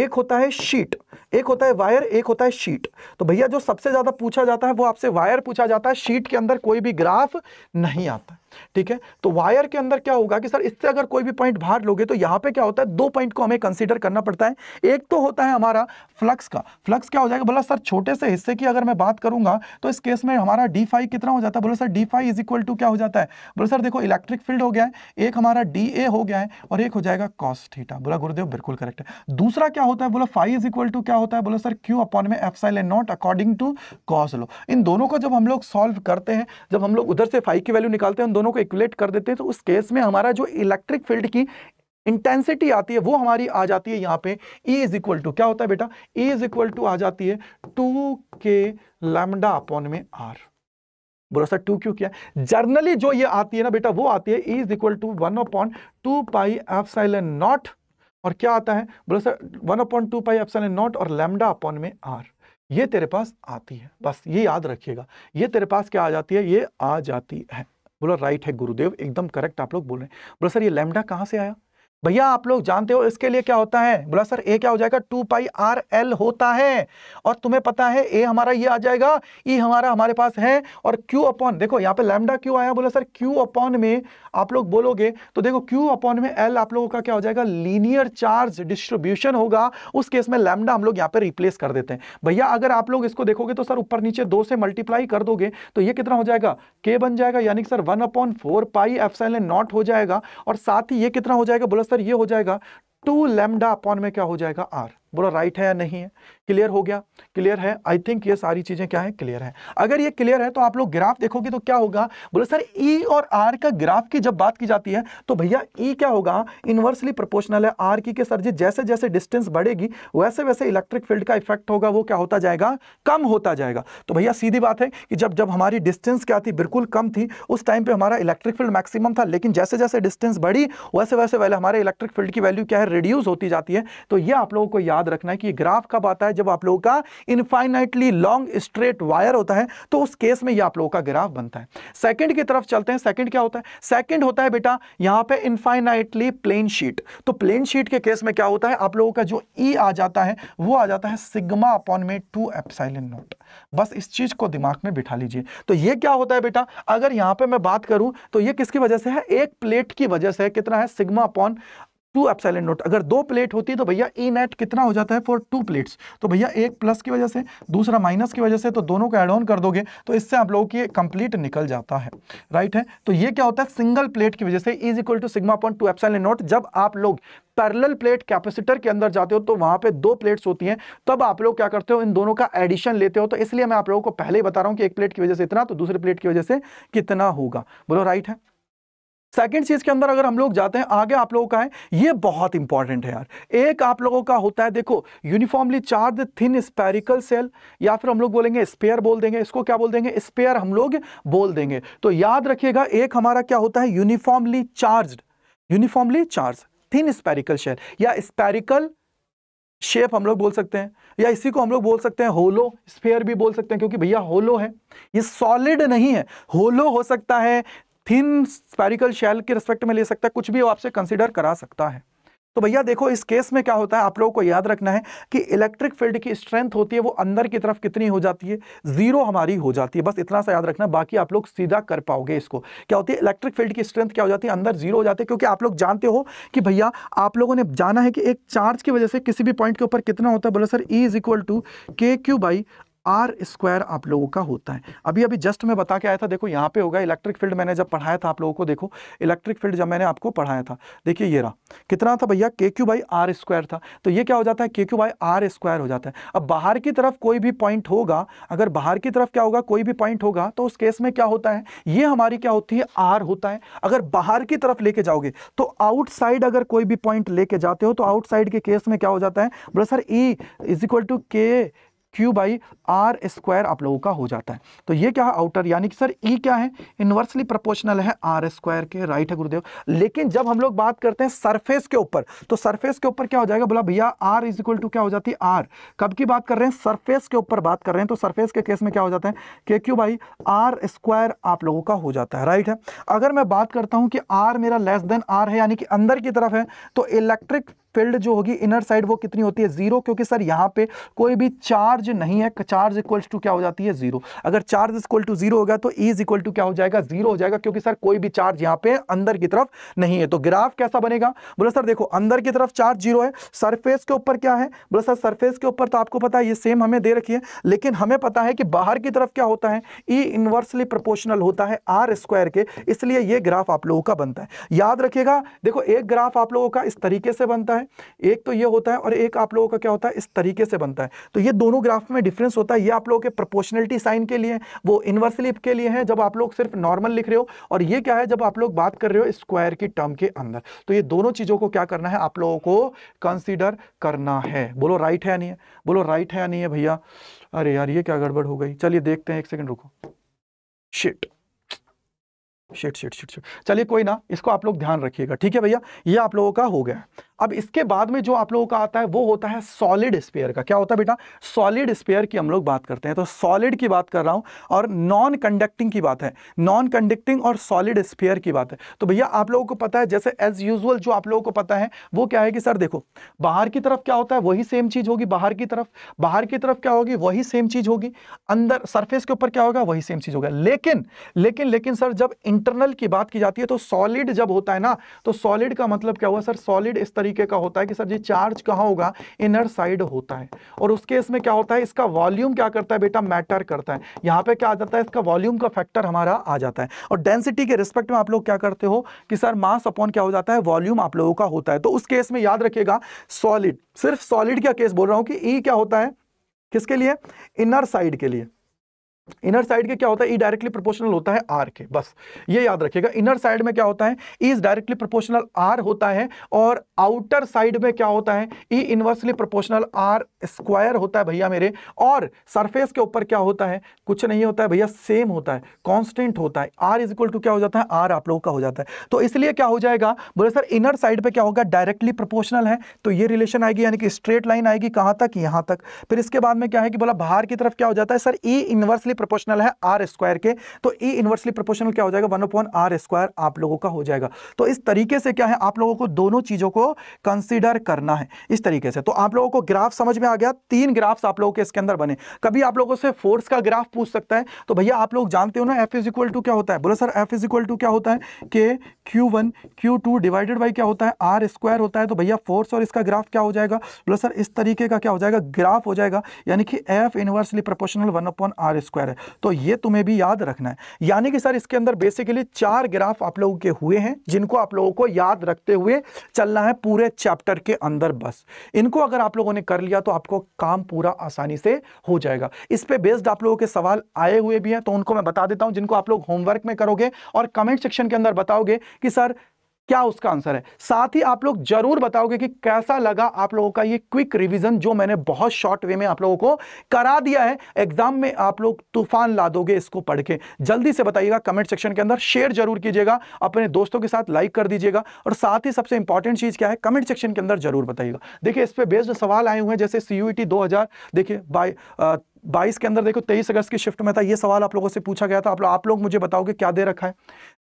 एक होता है शीट एक होता है वायर एक होता है शीट तो भैया जो सबसे ज़्यादा पूछा जाता है वो आपसे वायर पूछा जाता है शीट के अंदर कोई भी ग्राफ नहीं आता ठीक है तो वायर के अंदर क्या होगा कि सर इससे अगर कोई भी पॉइंट बाहर लोगे तो यहां पे क्या होता है दो पॉइंट को हमें कंसीडर करना पड़ता है एक तो होता है हमारा फ्लक्स का फ्लक्स क्या हो जाएगा बोला सर छोटे से हिस्से की अगर मैं बात करूंगा तो इस केस में हमारा डी फाइव कितना हो जाता है बोला sir D five is equal to क्या हो जाता है बोला सर देखो इलेक्ट्रिक फील्ड हो गया है एक हमारा डी ए हो गया है और एक हो जाएगा कॉस थीटा बोला गुरुदेव बिल्कुल करेक्ट है दूसरा क्या होता है बोला फाइव इज इक्वल टू क्या होता है बोला सर क्यू अपॉन में epsilon naught according to Gauss law इन दोनों को जब हम लोग सॉल्व करते हैं जब हम लोग उधर से फाइव की वैल्यू निकालते हैं दोनों दोनों को इक्वलेट कर देते हैं तो उस केस में हमारा जो इलेक्ट्रिक फील्ड की इंटेंसिटी आती है वो हमारी आ जाती है यहाँ पे E इज इक्वल टू क्या होता है बेटा E इज इक्वल टू आ जाती है टू के लैमडा अपॉन में आर बोलो सर टू क्यों क्या जर्नली जो ये आती है ना बेटा वो आती है E is equal to one upon two pi epsilon naught और क्या आता है बोलो sir one upon two pi epsilon naught और लैमडा अपॉन में आर ये तेरे पास आती है बस ये याद रखिएगा ये तेरे पास क्या आ जाती है ये आ जाती है बोला राइट है गुरुदेव एकदम करेक्ट आप लोग बोल रहे हैं बोला सर ये लैमडा कहाँ से आया भैया आप लोग जानते हो इसके लिए क्या होता है बोला सर ए क्या हो जाएगा टू पाई आर एल होता है और तुम्हें पता है ए हमारा ये आ जाएगा ई e हमारा हमारे पास है और क्यू अपॉन देखो यहाँ पे लैमडा क्यू आया बोला सर क्यू अपॉन में आप लोग बोलोगे तो देखो क्यू अपॉन में एल आप लोगों का क्या हो जाएगा लीनियर चार्ज डिस्ट्रीब्यूशन होगा उस केस में लैमडा हम लोग यहाँ पे रिप्लेस कर देते हैं भैया अगर आप लोग इसको देखोगे तो सर ऊपर नीचे दो से मल्टीप्लाई कर दोगे तो ये कितना हो जाएगा के बन जाएगा यानी कि sir one upon four pi एफ नॉट हो जाएगा और साथ ही ये कितना हो जाएगा बोला सर आंसर ये हो जाएगा टू लेमडा अपॉन में क्या हो जाएगा आर बोला राइट है या नहीं है क्लियर हो गया क्लियर है आई थिंक ये सारी चीज़ें क्या है क्लियर है अगर ये क्लियर है तो आप लोग ग्राफ देखोगे तो क्या होगा बोले सर ई e और आर का ग्राफ की जब बात की जाती है तो भैया ई e क्या होगा इनवर्सली प्रोपोर्शनल है आर की के सर जी जैसे जैसे डिस्टेंस बढ़ेगी वैसे वैसे इलेक्ट्रिक फील्ड का इफेक्ट होगा वो क्या होता जाएगा कम होता जाएगा तो भैया सीधी बात है कि जब जब हमारी डिस्टेंस क्या थी बिल्कुल कम थी उस टाइम पर हमारा इलेक्ट्रिक फील्ड मैक्सिमम था लेकिन जैसे जैसे डिस्टेंस बढ़ी वैसे वैसे हमारे इलेक्ट्रिक फील्ड की वैल्यू क्या है रिड्यूस होती जाती है तो यह आप लोगों को याद याद रखना है कि ग्राफ कब आता है जब आप लोगों का इनफाइनाइटली लॉन्ग स्ट्रेट वायर होता है तो उस केस में ये आप लोगों का ग्राफ बनता है सेकंड की तरफ चलते हैं सेकंड क्या होता है सेकंड होता है बेटा यहां पे इनफाइनाइटली प्लेन शीट तो प्लेन शीट के केस में क्या होता है आप लोगों का जो ई e आ जाता है वो आ जाता है सिग्मा अपॉन में टू एप्साइलन नोट बस इस चीज को दिमाग में बिठा लीजिए तो ये क्या होता है बेटा अगर यहां पे मैं बात करूं तो ये किसकी वजह से है एक प्लेट की वजह से है कितना है sigma upon two epsilon naught अगर दो प्लेट होती तो भैया ई e नेट कितना हो जाता है फॉर टू प्लेट्स तो भैया एक प्लस की वजह से दूसरा माइनस की वजह से तो दोनों को एड ऑन कर दोगे तो इससे आप लोगों की कंप्लीट निकल जाता है राइट है तो ये क्या होता है सिंगल प्लेट की वजह से is equal to sigma point two epsilon naught जब आप लोग पैरेलल प्लेट कैपेसिटर के अंदर जाते हो तो वहां पे दो प्लेट्स होती हैं तब आप लोग क्या करते हो इन दोनों का एडिशन लेते हो तो इसलिए मैं आप लोगों को पहले ही बता रहा हूं कि एक प्लेट की वजह से इतना तो दूसरे प्लेट की वजह से कितना होगा बोलो राइट है सेकेंड चीज के अंदर अगर हम लोग जाते हैं आगे आप लोगों का है ये बहुत इंपॉर्टेंट है यार एक आप लोगों का होता है देखो uniformly charge thin spherical shell या फिर हम लोग बोलेंगे स्पेयर बोल देंगे इसको क्या बोल देंगे स्पेयर हम लोग बोल देंगे तो याद रखिएगा एक हमारा क्या होता है uniformly charge uniformly charge thin spherical shell या स्पेरिकल शेप हम लोग बोल सकते हैं या इसी को हम लोग बोल सकते हैं होलो स्फेयर भी बोल सकते हैं क्योंकि भैया होलो है ये सॉलिड नहीं है होलो हो सकता है थिन स्पेरिकल शेल के रिस्पेक्ट में ले सकता है कुछ भी वो आपसे कंसिडर करा सकता है तो भैया देखो इस केस में क्या होता है आप लोगों को याद रखना है कि इलेक्ट्रिक फील्ड की स्ट्रेंथ होती है वो अंदर की तरफ कितनी हो जाती है जीरो हमारी हो जाती है बस इतना सा याद रखना बाकी आप लोग सीधा कर पाओगे इसको क्या होती है इलेक्ट्रिक फील्ड की स्ट्रेंथ क्या हो जाती है अंदर जीरो हो जाती है क्योंकि आप लोग जानते हो कि भैया आप लोगों ने जाना है कि एक चार्ज की वजह से किसी भी पॉइंट के ऊपर कितना होता है बोला sir E is equal to K Q by R square आप लोगों का होता है अभी अभी जस्ट मैं बता के आया था देखो यहाँ पे होगा इलेक्ट्रिक फील्ड मैंने जब पढ़ाया था आप लोगों को देखो इलेक्ट्रिक फील्ड जब मैंने आपको पढ़ाया था देखिए ये रहा कितना था भैया के क्यू बाई आर स्क्वायर था तो ये क्या हो जाता है K Q by R square हो जाता है अब बाहर की तरफ कोई भी पॉइंट होगा अगर बाहर की तरफ क्या होगा कोई भी पॉइंट होगा तो उस केस में क्या होता है ये हमारी क्या होती है आर होता है अगर बाहर की तरफ लेके जाओगे तो आउटसाइड अगर कोई भी पॉइंट लेके जाते हो तो आउटसाइड के केस में क्या हो जाता है बोला sir E is equal to K Q by R square आप लोगों का हो जाता है तो ये क्या है आउटर यानी कि सर ई e क्या है इनवर्सली प्रपोर्शनल है आर स्क्वायर के राइट है गुरुदेव लेकिन जब हम लोग बात करते हैं सरफेस के ऊपर तो सरफेस के ऊपर क्या हो जाएगा बोला भैया आर इज इक्वल टू क्या हो जाती है आर कब की बात कर रहे हैं सरफेस के ऊपर बात कर रहे हैं तो सरफेस के केस में क्या हो जाता है K Q by R square आप लोगों का हो जाता है राइट है अगर मैं बात करता हूँ कि आर मेरा लेस देन आर है यानी कि अंदर की तरफ है तो इलेक्ट्रिक फील्ड जो होगी इनर साइड वो कितनी होती है जीरो क्योंकि सर यहाँ पे कोई भी चार्ज नहीं है चार्ज इक्वल्स टू क्या हो जाती है जीरो अगर चार्ज इक्वल टू जीरो होगा तो ईज इक्वल टू क्या हो जाएगा जीरो हो जाएगा क्योंकि सर कोई भी चार्ज यहाँ पे अंदर की तरफ नहीं है तो ग्राफ कैसा बनेगा बोले सर देखो अंदर की तरफ चार्ज जीरो है सरफेस के ऊपर क्या है बोले सर सरफेस के ऊपर तो आपको पता है ये सेम हमें दे रखी है लेकिन हमें पता है कि बाहर की तरफ क्या होता है ई इनवर्सली प्रपोर्शनल होता है आर स्क्वायर के इसलिए ये ग्राफ आप लोगों का बनता है याद रखिएगा देखो एक ग्राफ आप लोगों का इस तरीके से बनता है है एक तो ये होता है और एक आप लोगों का क्या होता है इस तरीके से बनता है तो ये दोनों ग्राफ में डिफरेंस होता है ये आप लोगों के प्रोपोर्शनलिटी साइन के लिए वो इन्वर्सली के लिए हैं जब आप लोग सिर्फ नॉर्मल लिख रहे हो और ये क्या है जब आप लोग बात कर रहे हो स्क्वायर की टर्म के अंदर तो ये दोनों चीज़ों को क्या करना है आप लोगों को कंसिडर करना है बोलो राइट है या नहीं है बोलो राइट है या नहीं है भैया अरे यार ये क्या गड़बड़ हो गई चलिए देखते हैं एक सेकेंड रुको shit shit shit shit shit चलिए कोई ना इसको आप लोग ध्यान रखिएगा ठीक है भैया ये आप लोगों का हो गया अब इसके बाद में जो आप लोगों का आता है वो होता है सॉलिड स्पेयर का क्या होता है बेटा सॉलिड स्पेयर की हम लोग बात करते हैं तो सॉलिड की बात कर रहा हूं और नॉन कंडक्टिंग की बात है नॉन कंडक्टिंग और सॉलिड स्पेयर की बात है तो भैया आप लोगों को पता है जैसे एज यूजल जो आप लोगों को पता है वो क्या है कि सर देखो बाहर की तरफ क्या होता है वही सेम चीज़ होगी बाहर की तरफ बाहर की तरफ क्या होगी वही सेम चीज़ होगी अंदर सरफेस के ऊपर क्या होगा वही सेम चीज़ होगा लेकिन लेकिन लेकिन सर जब इंटरनल की बात की जाती है तो सॉलिड जब होता है ना तो सॉलिड का मतलब क्या हुआ सर सॉलिड इस तरह तरीके का होता है कि सर जी चार्ज कहाँ होगा इनर साइड होता है और उस केस में क्या होता है इसका वॉल्यूम क्या करता है बेटा मैटर करता है यहाँ पे क्या आ जाता है इसका वॉल्यूम का फैक्टर हमारा आ जाता है और डेंसिटी के रिस्पेक्ट में आप लोग क्या करते हो कि सर मास अपॉन क्या हो जाता है वॉल्यूम आप लोगों का होता है तो उस केस में याद रखिएगा सॉलिड सिर्फ सॉलिड का केस बोल रहा हूँ कि ई e क्या होता है किसके लिए इनर साइड के लिए इनर साइड के क्या होता है ई डायरेक्टली प्रोपोर्शनल होता है आर के बस ये याद रखिएगा इनर साइड में क्या होता है E is directly proportional R होता है और आउटर साइड में क्या होता है E inversely proportional R square होता है भैया मेरे और सरफेस के ऊपर क्या होता है कुछ नहीं होता है भैया सेम होता है कॉन्स्टेंट होता है आर इज इक्वल टू क्या हो जाता है आर आप लोगों का हो जाता है तो इसलिए क्या हो जाएगा बोले सर इनर साइड पर क्या होगा डायरेक्टली प्रोपोर्शनल है तो ये रिलेशन आएगी यानी कि स्ट्रेट लाइन आएगी कहाँ तक यहाँ तक फिर इसके बाद में क्या है कि बोला बाहर की तरफ क्या हो जाता है sir E e inversely proportional है आर स्क्वायर के तो ई इन्वर्सली प्रोपोर्शनल क्या हो जाएगा वन अपॉन आर स्क्वायर आप लोगों का हो जाएगा तो इस तरीके से क्या है आप लोगों को दोनों चीज़ों को कंसिडर करना है इस तरीके से तो आप लोगों को ग्राफ समझ में आ गया तीन ग्राफ्स आप लोगों के इसके अंदर बने कभी आप लोगों से फोर्स का ग्राफ पूछ सकता है तो भैया आप लोग जानते हो ना एफ इज इक्वल टू क्या होता है बोला sir F is equal to क्या होता है K Q one Q two divided by क्या होता है आर स्क्वायर होता है तो भैया फोर्स और इसका ग्राफ क्या हो जाएगा बोला सर इस तरीके का क्या हो जाएगा ग्राफ हो जाएगा यानी कि F inversely proportional one upon R square square है तो ये तुम्हें भी याद रखना है यानी कि सर इसके अंदर बेसिकली चार ग्राफ आप लोगों के हुए हैं जिनको आप लोगों को याद रखते हुए चलना है पूरे चैप्टर के अंदर बस इनको अगर आप लोगों ने कर लिया तो आपको काम पूरा आसानी से हो जाएगा इस पर बेस्ड आप लोगों के सवाल आए हुए भी हैं तो उनको मैं बता देता हूँ जिनको आप लोग होमवर्क में करोगे और कमेंट सेक्शन के अंदर बताओगे कि सर क्या उसका आंसर है साथ ही आप लोग जरूर बताओगे कि कैसा लगा आप लोगों का ये क्विक रिवीजन जो मैंने बहुत शॉर्ट वे में आप लोगों को करा दिया है एग्जाम में आप लोग तूफान ला दोगे इसको पढ़ के जल्दी से बताइएगा कमेंट सेक्शन के अंदर शेयर जरूर कीजिएगा अपने दोस्तों के साथ लाइक कर दीजिएगा और साथ ही सबसे इंपॉर्टेंट चीज़ क्या है कमेंट सेक्शन के अंदर जरूर बताइएगा देखिए इस पर बेस्ड सवाल आए हुए हैं जैसे सी यू e देखिए बाई बाईस के अंदर देखो तेईस अगस्त की शिफ्ट में था ये सवाल आप लोगों से पूछा गया था आप, आप लोग मुझे बताओगे क्या दे रखा है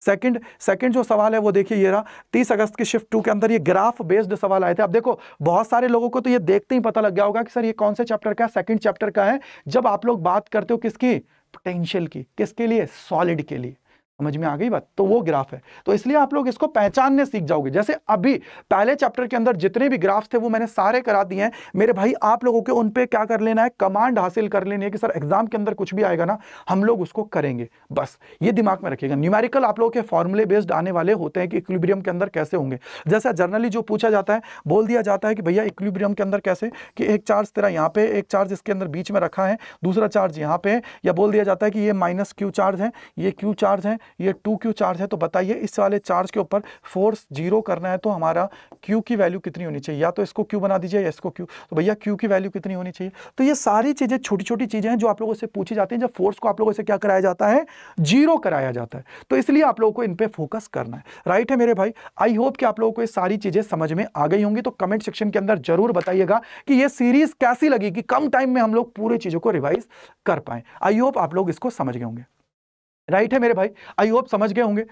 सेकंड सेकंड जो सवाल है वो देखिए ये रहा तीस अगस्त की शिफ्ट टू के अंदर ये ग्राफ बेस्ड सवाल आए थे अब देखो बहुत सारे लोगों को तो ये देखते ही पता लग गया होगा कि सर ये कौन से चैप्टर का सेकेंड चैप्टर का है जब आप लोग बात करते हो किसकी पोटेंशियल की किसके लिए सॉलिड के लिए समझ में आ गई बात तो वो ग्राफ है तो इसलिए आप लोग इसको पहचानने सीख जाओगे जैसे अभी पहले चैप्टर के अंदर जितने भी ग्राफ्स थे वो मैंने सारे करा दिए हैं मेरे भाई आप लोगों के उन पे क्या कर लेना है कमांड हासिल कर लेनी है कि सर एग्जाम के अंदर कुछ भी आएगा ना हम लोग उसको करेंगे बस ये दिमाग में रखिएगा न्यूमेरिकल आप लोगों के फॉर्मुले बेस्ड आने वाले होते हैं कि इक्विब्रियम के अंदर कैसे होंगे जैसा जनरली जो पूछा जाता है बोल दिया जाता है कि भैया इक्विब्रियम के अंदर कैसे कि एक चार्ज तेरा यहाँ पे एक चार्ज इसके अंदर बीच में रखा है दूसरा चार्ज यहाँ पे या बोल दिया जाता है कि ये माइनस क्यू चार्ज है ये क्यू चार्ज है ये टू क्यू चार्ज है तो बताइए इस वाले चार्ज के ऊपर फोर्स जीरो करना है तो हमारा क्यू की वैल्यू कितनी होनी चाहिए या तो इसको क्यू बना दीजिए या इसको क्यू तो भैया क्यू की वैल्यू कितनी होनी चाहिए तो ये सारी चीज़ें छोटी छोटी चीज़ें हैं जो आप लोगों से पूछी जाती हैं जब फोर्स को आप लोगों से क्या कराया जाता है जीरो कराया जाता है तो इसलिए आप लोगों को इन पर फोकस करना है राइट है मेरे भाई आई होप कि आप लोगों को ये सारी चीज़ें समझ में आ गई होंगी तो कमेंट सेक्शन के अंदर जरूर बताइएगा कि ये सीरीज़ कैसी लगी कि कम टाइम में हम लोग पूरी चीज़ों को रिवाइज कर पाएँ आई होप आप लोग इसको समझ गए होंगे राइट है मेरे भाई आई होप समझ गए होंगे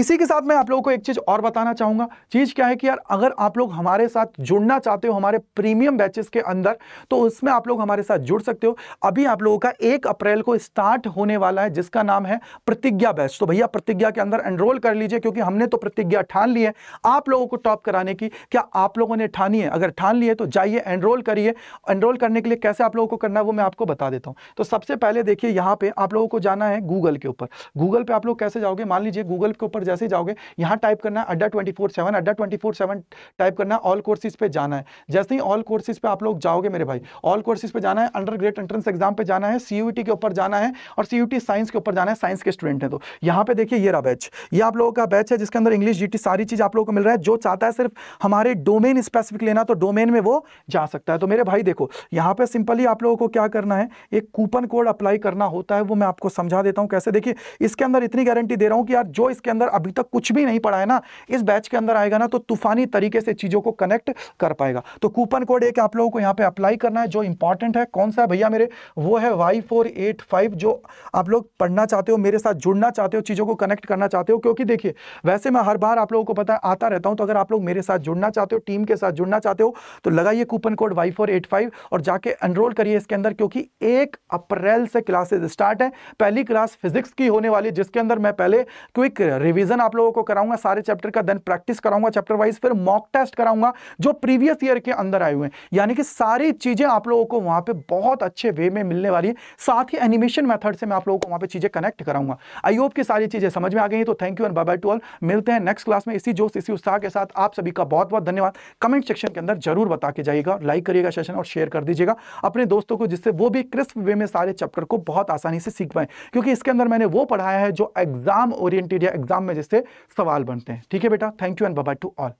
इसी के साथ मैं आप लोगों को एक चीज़ और बताना चाहूंगा चीज़ क्या है कि यार अगर आप लोग हमारे साथ जुड़ना चाहते हो हमारे प्रीमियम बैचेस के अंदर तो उसमें आप लोग हमारे साथ जुड़ सकते हो अभी आप लोगों का एक अप्रैल को स्टार्ट होने वाला है जिसका नाम है प्रतिज्ञा बैच तो भैया प्रतिज्ञा के अंदर एनरोल कर लीजिए क्योंकि हमने तो प्रतिज्ञा ठान ली है आप लोगों को टॉप कराने की क्या आप लोगों ने ठानी है अगर ठान लिए तो जाइए एनरोल करिए एनरोल करने के लिए कैसे आप लोगों को करना है वो मैं आपको बता देता हूँ तो सबसे पहले देखिए यहाँ पे आप लोगों को जाना है गूगल के ऊपर गूगल पे आप लोग कैसे जाओगे मान लीजिए गूगल के ऊपर पर जैसे ही जाओगे यहाँ टाइप करना है Adda twenty four seven Adda twenty four seven type करना है ऑल कोर्सेज पे जाना है जैसे ही ऑल कोर्सेज पे आप लोग जाओगे मेरे भाई ऑल कोर्सेज पे जाना है अंडर ग्रेड एंट्रेंस एग्जाम पे जाना है सीयूटी के ऊपर जाना है और सीयूटी साइंस के ऊपर जाना है साइंस के स्टूडेंट हैं तो यहाँ पे देखिए ये रहा बैच ये आप लोगों का बैच है जिसके अंदर इंग्लिश जीटी सारी चीज़ आप लोगों को मिल रहा है जो चाहता है सिर्फ हमारे डोमेन स्पेसिफिक लेना तो डोमेन में वो जा सकता है तो मेरे भाई देखो यहाँ पे सिंपली आप लोगों को क्या करना है एक कूपन कोड अप्लाई करना होता है वो मैं आपको समझा देता हूँ कैसे देखिए इसके अंदर इतनी गारंटी दे रहा हूँ कि यार जो इसके अंदर अभी तक कुछ भी नहीं पढ़ा है ना इस बैच के अंदर आएगा ना तो तूफानी तरीके से चीज़ों को कनेक्ट कर पाएगा तो कूपन कोड एक आप लोगों को यहाँ पे अप्लाई करना है जो इंपॉर्टेंट है कौन सा है भैया मेरे वो है वाई फोर एट फाइव जो आप लोग पढ़ना चाहते हो मेरे साथ जुड़ना चाहते हो चीज़ों को कनेक्ट करना चाहते हो क्योंकि देखिए वैसे मैं हर बार आप लोगों को पता है आता रहता हूं तो अगर आप लोग मेरे साथ जुड़ना चाहते हो टीम के साथ जुड़ना चाहते हो तो लगाइए coupon code Y four eight five और जाके एनरोल करिए इसके अंदर क्योंकि एक अप्रैल से क्लासेज स्टार्ट है पहली क्लास फिजिक्स की होने वाली जिसके अंदर मैं पहले क्विक रिव्यू रिविजन आप लोगों को कराऊंगा सारे चैप्टर का देन प्रैक्टिस कराऊंगा चैप्टर वाइज फिर मॉक टेस्ट कराऊंगा जो प्रीवियस ईयर के अंदर आए हुए हैं यानी कि सारी चीज़ें आप लोगों को वहां पर बहुत अच्छे वे में मिलने वाली है साथ ही एनिमेशन मेथड से मैं आप लोगों को वहां पर चीज़ें कनेक्ट कराऊंगा आई होप की सारी चीज़ें समझ में आ गई तो thank you and bye bye to all मिलते हैं नेक्स्ट क्लास में इसी जोश इसी उत्साह के साथ आप सभी का बहुत बहुत धन्यवाद कमेंट सेक्शन के अंदर जरूर बता के जाइएगा लाइक करिएगा सेशन और शेयर कर दीजिएगा अपने दोस्तों को जिससे वो भी क्रिस्प वे में सारे चैप्टर को बहुत आसानी से सीख पाए क्योंकि इसके अंदर मैंने वो पढ़ाया है जो एग्जाम ओरिएंटेड या एग्जाम में में जिससे सवाल बनते हैं ठीक है बेटा थैंक यू एंड बाबा टू ऑल